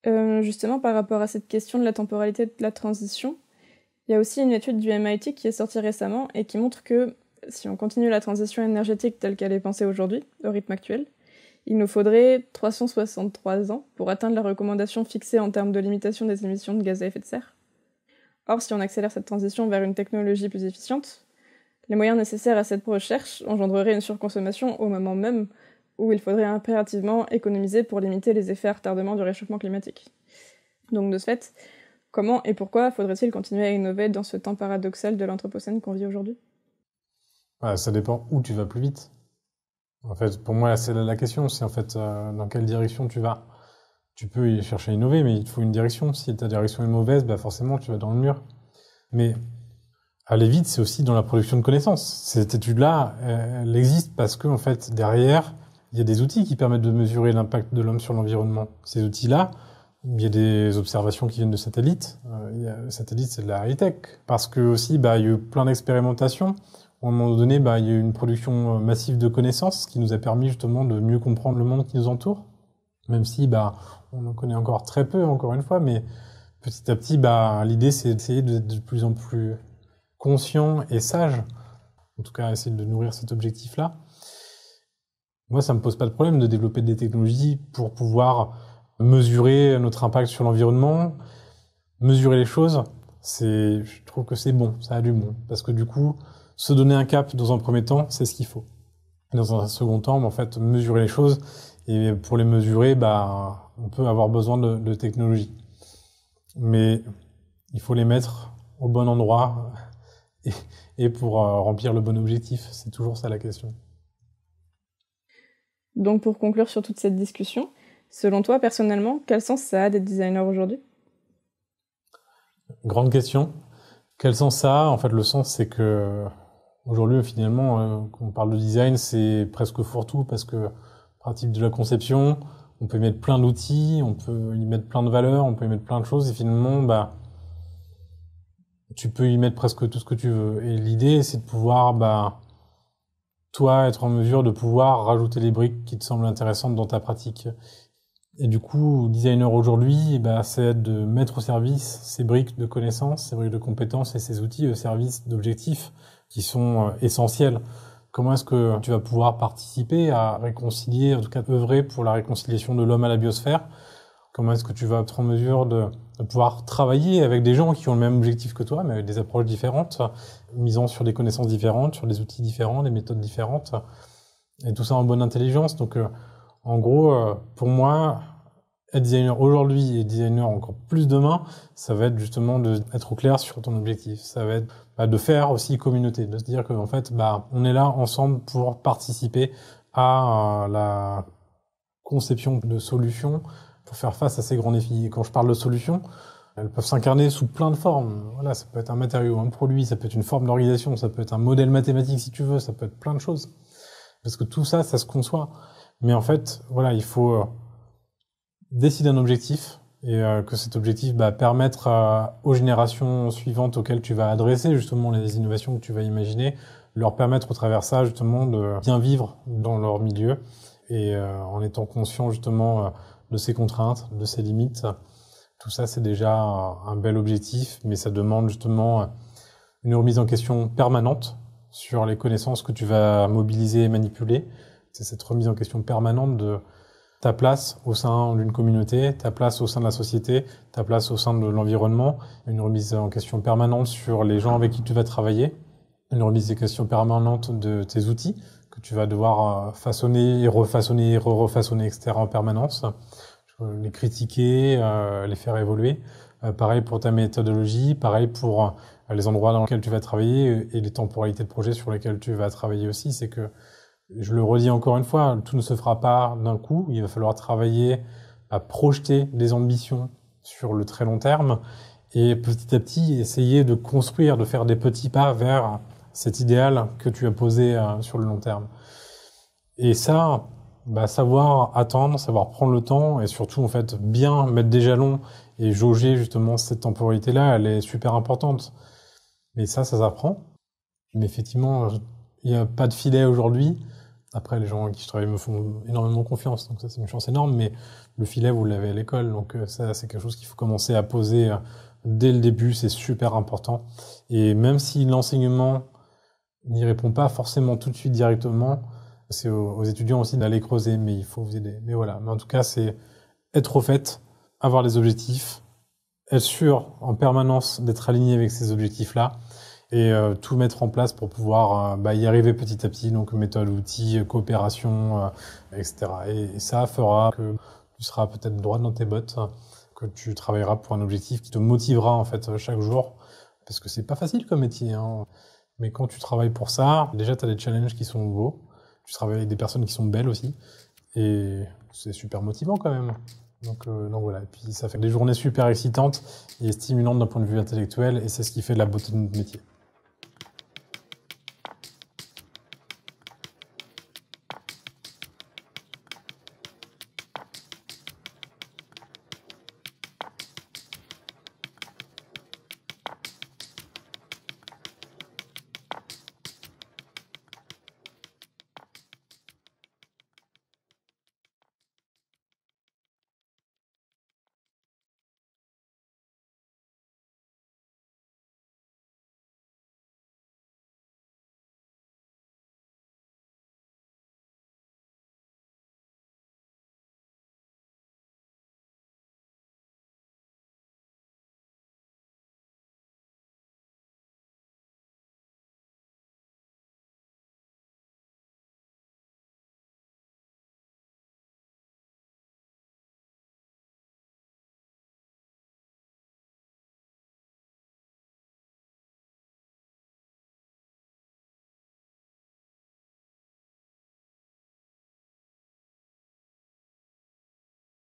S1: Euh, justement par rapport à cette question de la temporalité de la transition, il y a aussi une étude du MIT qui est sortie récemment et qui montre que si on continue la transition énergétique telle qu'elle est pensée aujourd'hui, au rythme actuel, il nous faudrait 363 ans pour atteindre la recommandation fixée en termes de limitation des émissions de gaz à effet de serre. Or, si on accélère cette transition vers une technologie plus efficiente, les moyens nécessaires à cette recherche engendreraient une surconsommation au moment même où il faudrait impérativement économiser pour limiter les effets retardements du réchauffement climatique. Donc de ce fait, comment et pourquoi faudrait-il continuer à innover dans ce temps paradoxal de l'Anthropocène qu'on vit aujourd'hui
S2: ah, Ça dépend où tu vas plus vite. En fait, pour moi, c'est la question, c'est en fait euh, dans quelle direction tu vas. Tu peux y chercher à innover, mais il te faut une direction. Si ta direction est mauvaise, bah forcément, tu vas dans le mur. Mais aller vite, c'est aussi dans la production de connaissances. Cette étude-là, elle existe parce que, en fait, derrière, il y a des outils qui permettent de mesurer l'impact de l'homme sur l'environnement. Ces outils-là, il y a des observations qui viennent de satellites. Euh, satellite, c'est de la high-tech. Parce que aussi, bah, il y a eu plein d'expérimentations. À un moment donné, bah, il y a eu une production euh, massive de connaissances qui nous a permis justement de mieux comprendre le monde qui nous entoure. Même si, bah, on en connaît encore très peu, encore une fois, mais petit à petit, bah, l'idée, c'est d'essayer d'être de plus en plus conscient et sage. En tout cas, essayer de nourrir cet objectif-là. Moi, ça me pose pas de problème de développer des technologies pour pouvoir mesurer notre impact sur l'environnement, mesurer les choses. C'est, je trouve que c'est bon, ça a du bon, parce que du coup, se donner un cap dans un premier temps, c'est ce qu'il faut. Dans un second temps, en fait, mesurer les choses et pour les mesurer, bah, on peut avoir besoin de, technologies. Mais il faut les mettre au bon endroit et pour euh, remplir le bon objectif. C'est toujours ça la question.
S1: Donc pour conclure sur toute cette discussion, selon toi personnellement, quel sens ça a d'être designer aujourd'hui
S2: Grande question. Quel sens ça a En fait, le sens, c'est que aujourd'hui, finalement, euh, quand on parle de design, c'est presque fourre-tout parce que pratique de la conception, on peut y mettre plein d'outils, on peut y mettre plein de valeurs, on peut y mettre plein de choses et finalement, bah, tu peux y mettre presque tout ce que tu veux. Et l'idée, c'est de pouvoir bah, toi être en mesure de pouvoir rajouter les briques qui te semblent intéressantes dans ta pratique. Et du coup, designer aujourd'hui, bah, c'est de mettre au service ces briques de connaissances, ces briques de compétences et ces outils au service d'objectifs qui sont euh, essentiels. Comment est-ce que tu vas pouvoir participer à réconcilier, en tout cas œuvrer pour la réconciliation de l'homme à la biosphère Comment est-ce que tu vas être en mesure de de pouvoir travailler avec des gens qui ont le même objectif que toi, mais avec des approches différentes, misant sur des connaissances différentes, sur des outils différents, des méthodes différentes, et tout ça en bonne intelligence. Donc, euh, en gros, euh, pour moi, être designer aujourd'hui et designer encore plus demain, ça va être justement d'être au clair sur ton objectif. Ça va être bah, de faire aussi communauté, de se dire qu'en fait, bah, on est là ensemble pour participer à euh, la conception de solutions pour faire face à ces grands défis. Et quand je parle de solutions, elles peuvent s'incarner sous plein de formes. Voilà, ça peut être un matériau, un produit, ça peut être une forme d'organisation, ça peut être un modèle mathématique si tu veux, ça peut être plein de choses. Parce que tout ça, ça se conçoit. Mais en fait, voilà, il faut euh, décider un objectif et euh, que cet objectif bah, permettre euh, aux générations suivantes auxquelles tu vas adresser justement les innovations que tu vas imaginer, leur permettre au travers ça justement de bien vivre dans leur milieu et en étant conscient justement de ses contraintes, de ses limites. Tout ça, c'est déjà un bel objectif, mais ça demande justement une remise en question permanente sur les connaissances que tu vas mobiliser et manipuler. C'est cette remise en question permanente de ta place au sein d'une communauté, ta place au sein de la société, ta place au sein de l'environnement, une remise en question permanente sur les gens avec qui tu vas travailler, une remise en question permanente de tes outils que tu vas devoir euh, façonner et refaçonner et refaçonner, etc. en permanence les critiquer, euh, les faire évoluer. Euh, pareil pour ta méthodologie, pareil pour euh, les endroits dans lesquels tu vas travailler et les temporalités de projet sur lesquels tu vas travailler aussi. C'est que, je le redis encore une fois, tout ne se fera pas d'un coup. Il va falloir travailler à projeter des ambitions sur le très long terme et petit à petit essayer de construire, de faire des petits pas vers cet idéal que tu as posé sur le long terme. Et ça, bah, savoir attendre, savoir prendre le temps et surtout en fait bien mettre des jalons et jauger justement cette temporalité là, elle est super importante. Mais ça, ça s'apprend. Mais effectivement, il n'y a pas de filet aujourd'hui. Après, les gens qui travaillent me font énormément confiance, donc ça c'est une chance énorme. Mais le filet, vous l'avez à l'école, donc euh, ça c'est quelque chose qu'il faut commencer à poser euh, dès le début. C'est super important. Et même si l'enseignement n'y répond pas forcément tout de suite directement, c'est aux, étudiants aussi d'aller creuser, mais il faut vous aider. Mais voilà. Mais en tout cas, c'est être au fait, avoir les objectifs, être sûr en permanence d'être aligné avec ces objectifs-là et euh, tout mettre en place pour pouvoir euh, bah, y arriver petit à petit, donc méthode, outils, coopération, euh, etc. Et, ça fera que tu seras peut-être droit dans tes bottes, que tu travailleras pour un objectif qui te motivera en fait chaque jour, parce que c'est pas facile comme métier. Hein. Mais quand tu travailles pour ça, déjà tu as des challenges qui sont beaux tu travailles avec des personnes qui sont belles aussi. Et c'est super motivant quand même. Euh, donc, voilà, et puis ça fait des journées super excitantes et stimulantes d'un point de vue intellectuel, et c'est ce qui fait de la beauté de notre métier.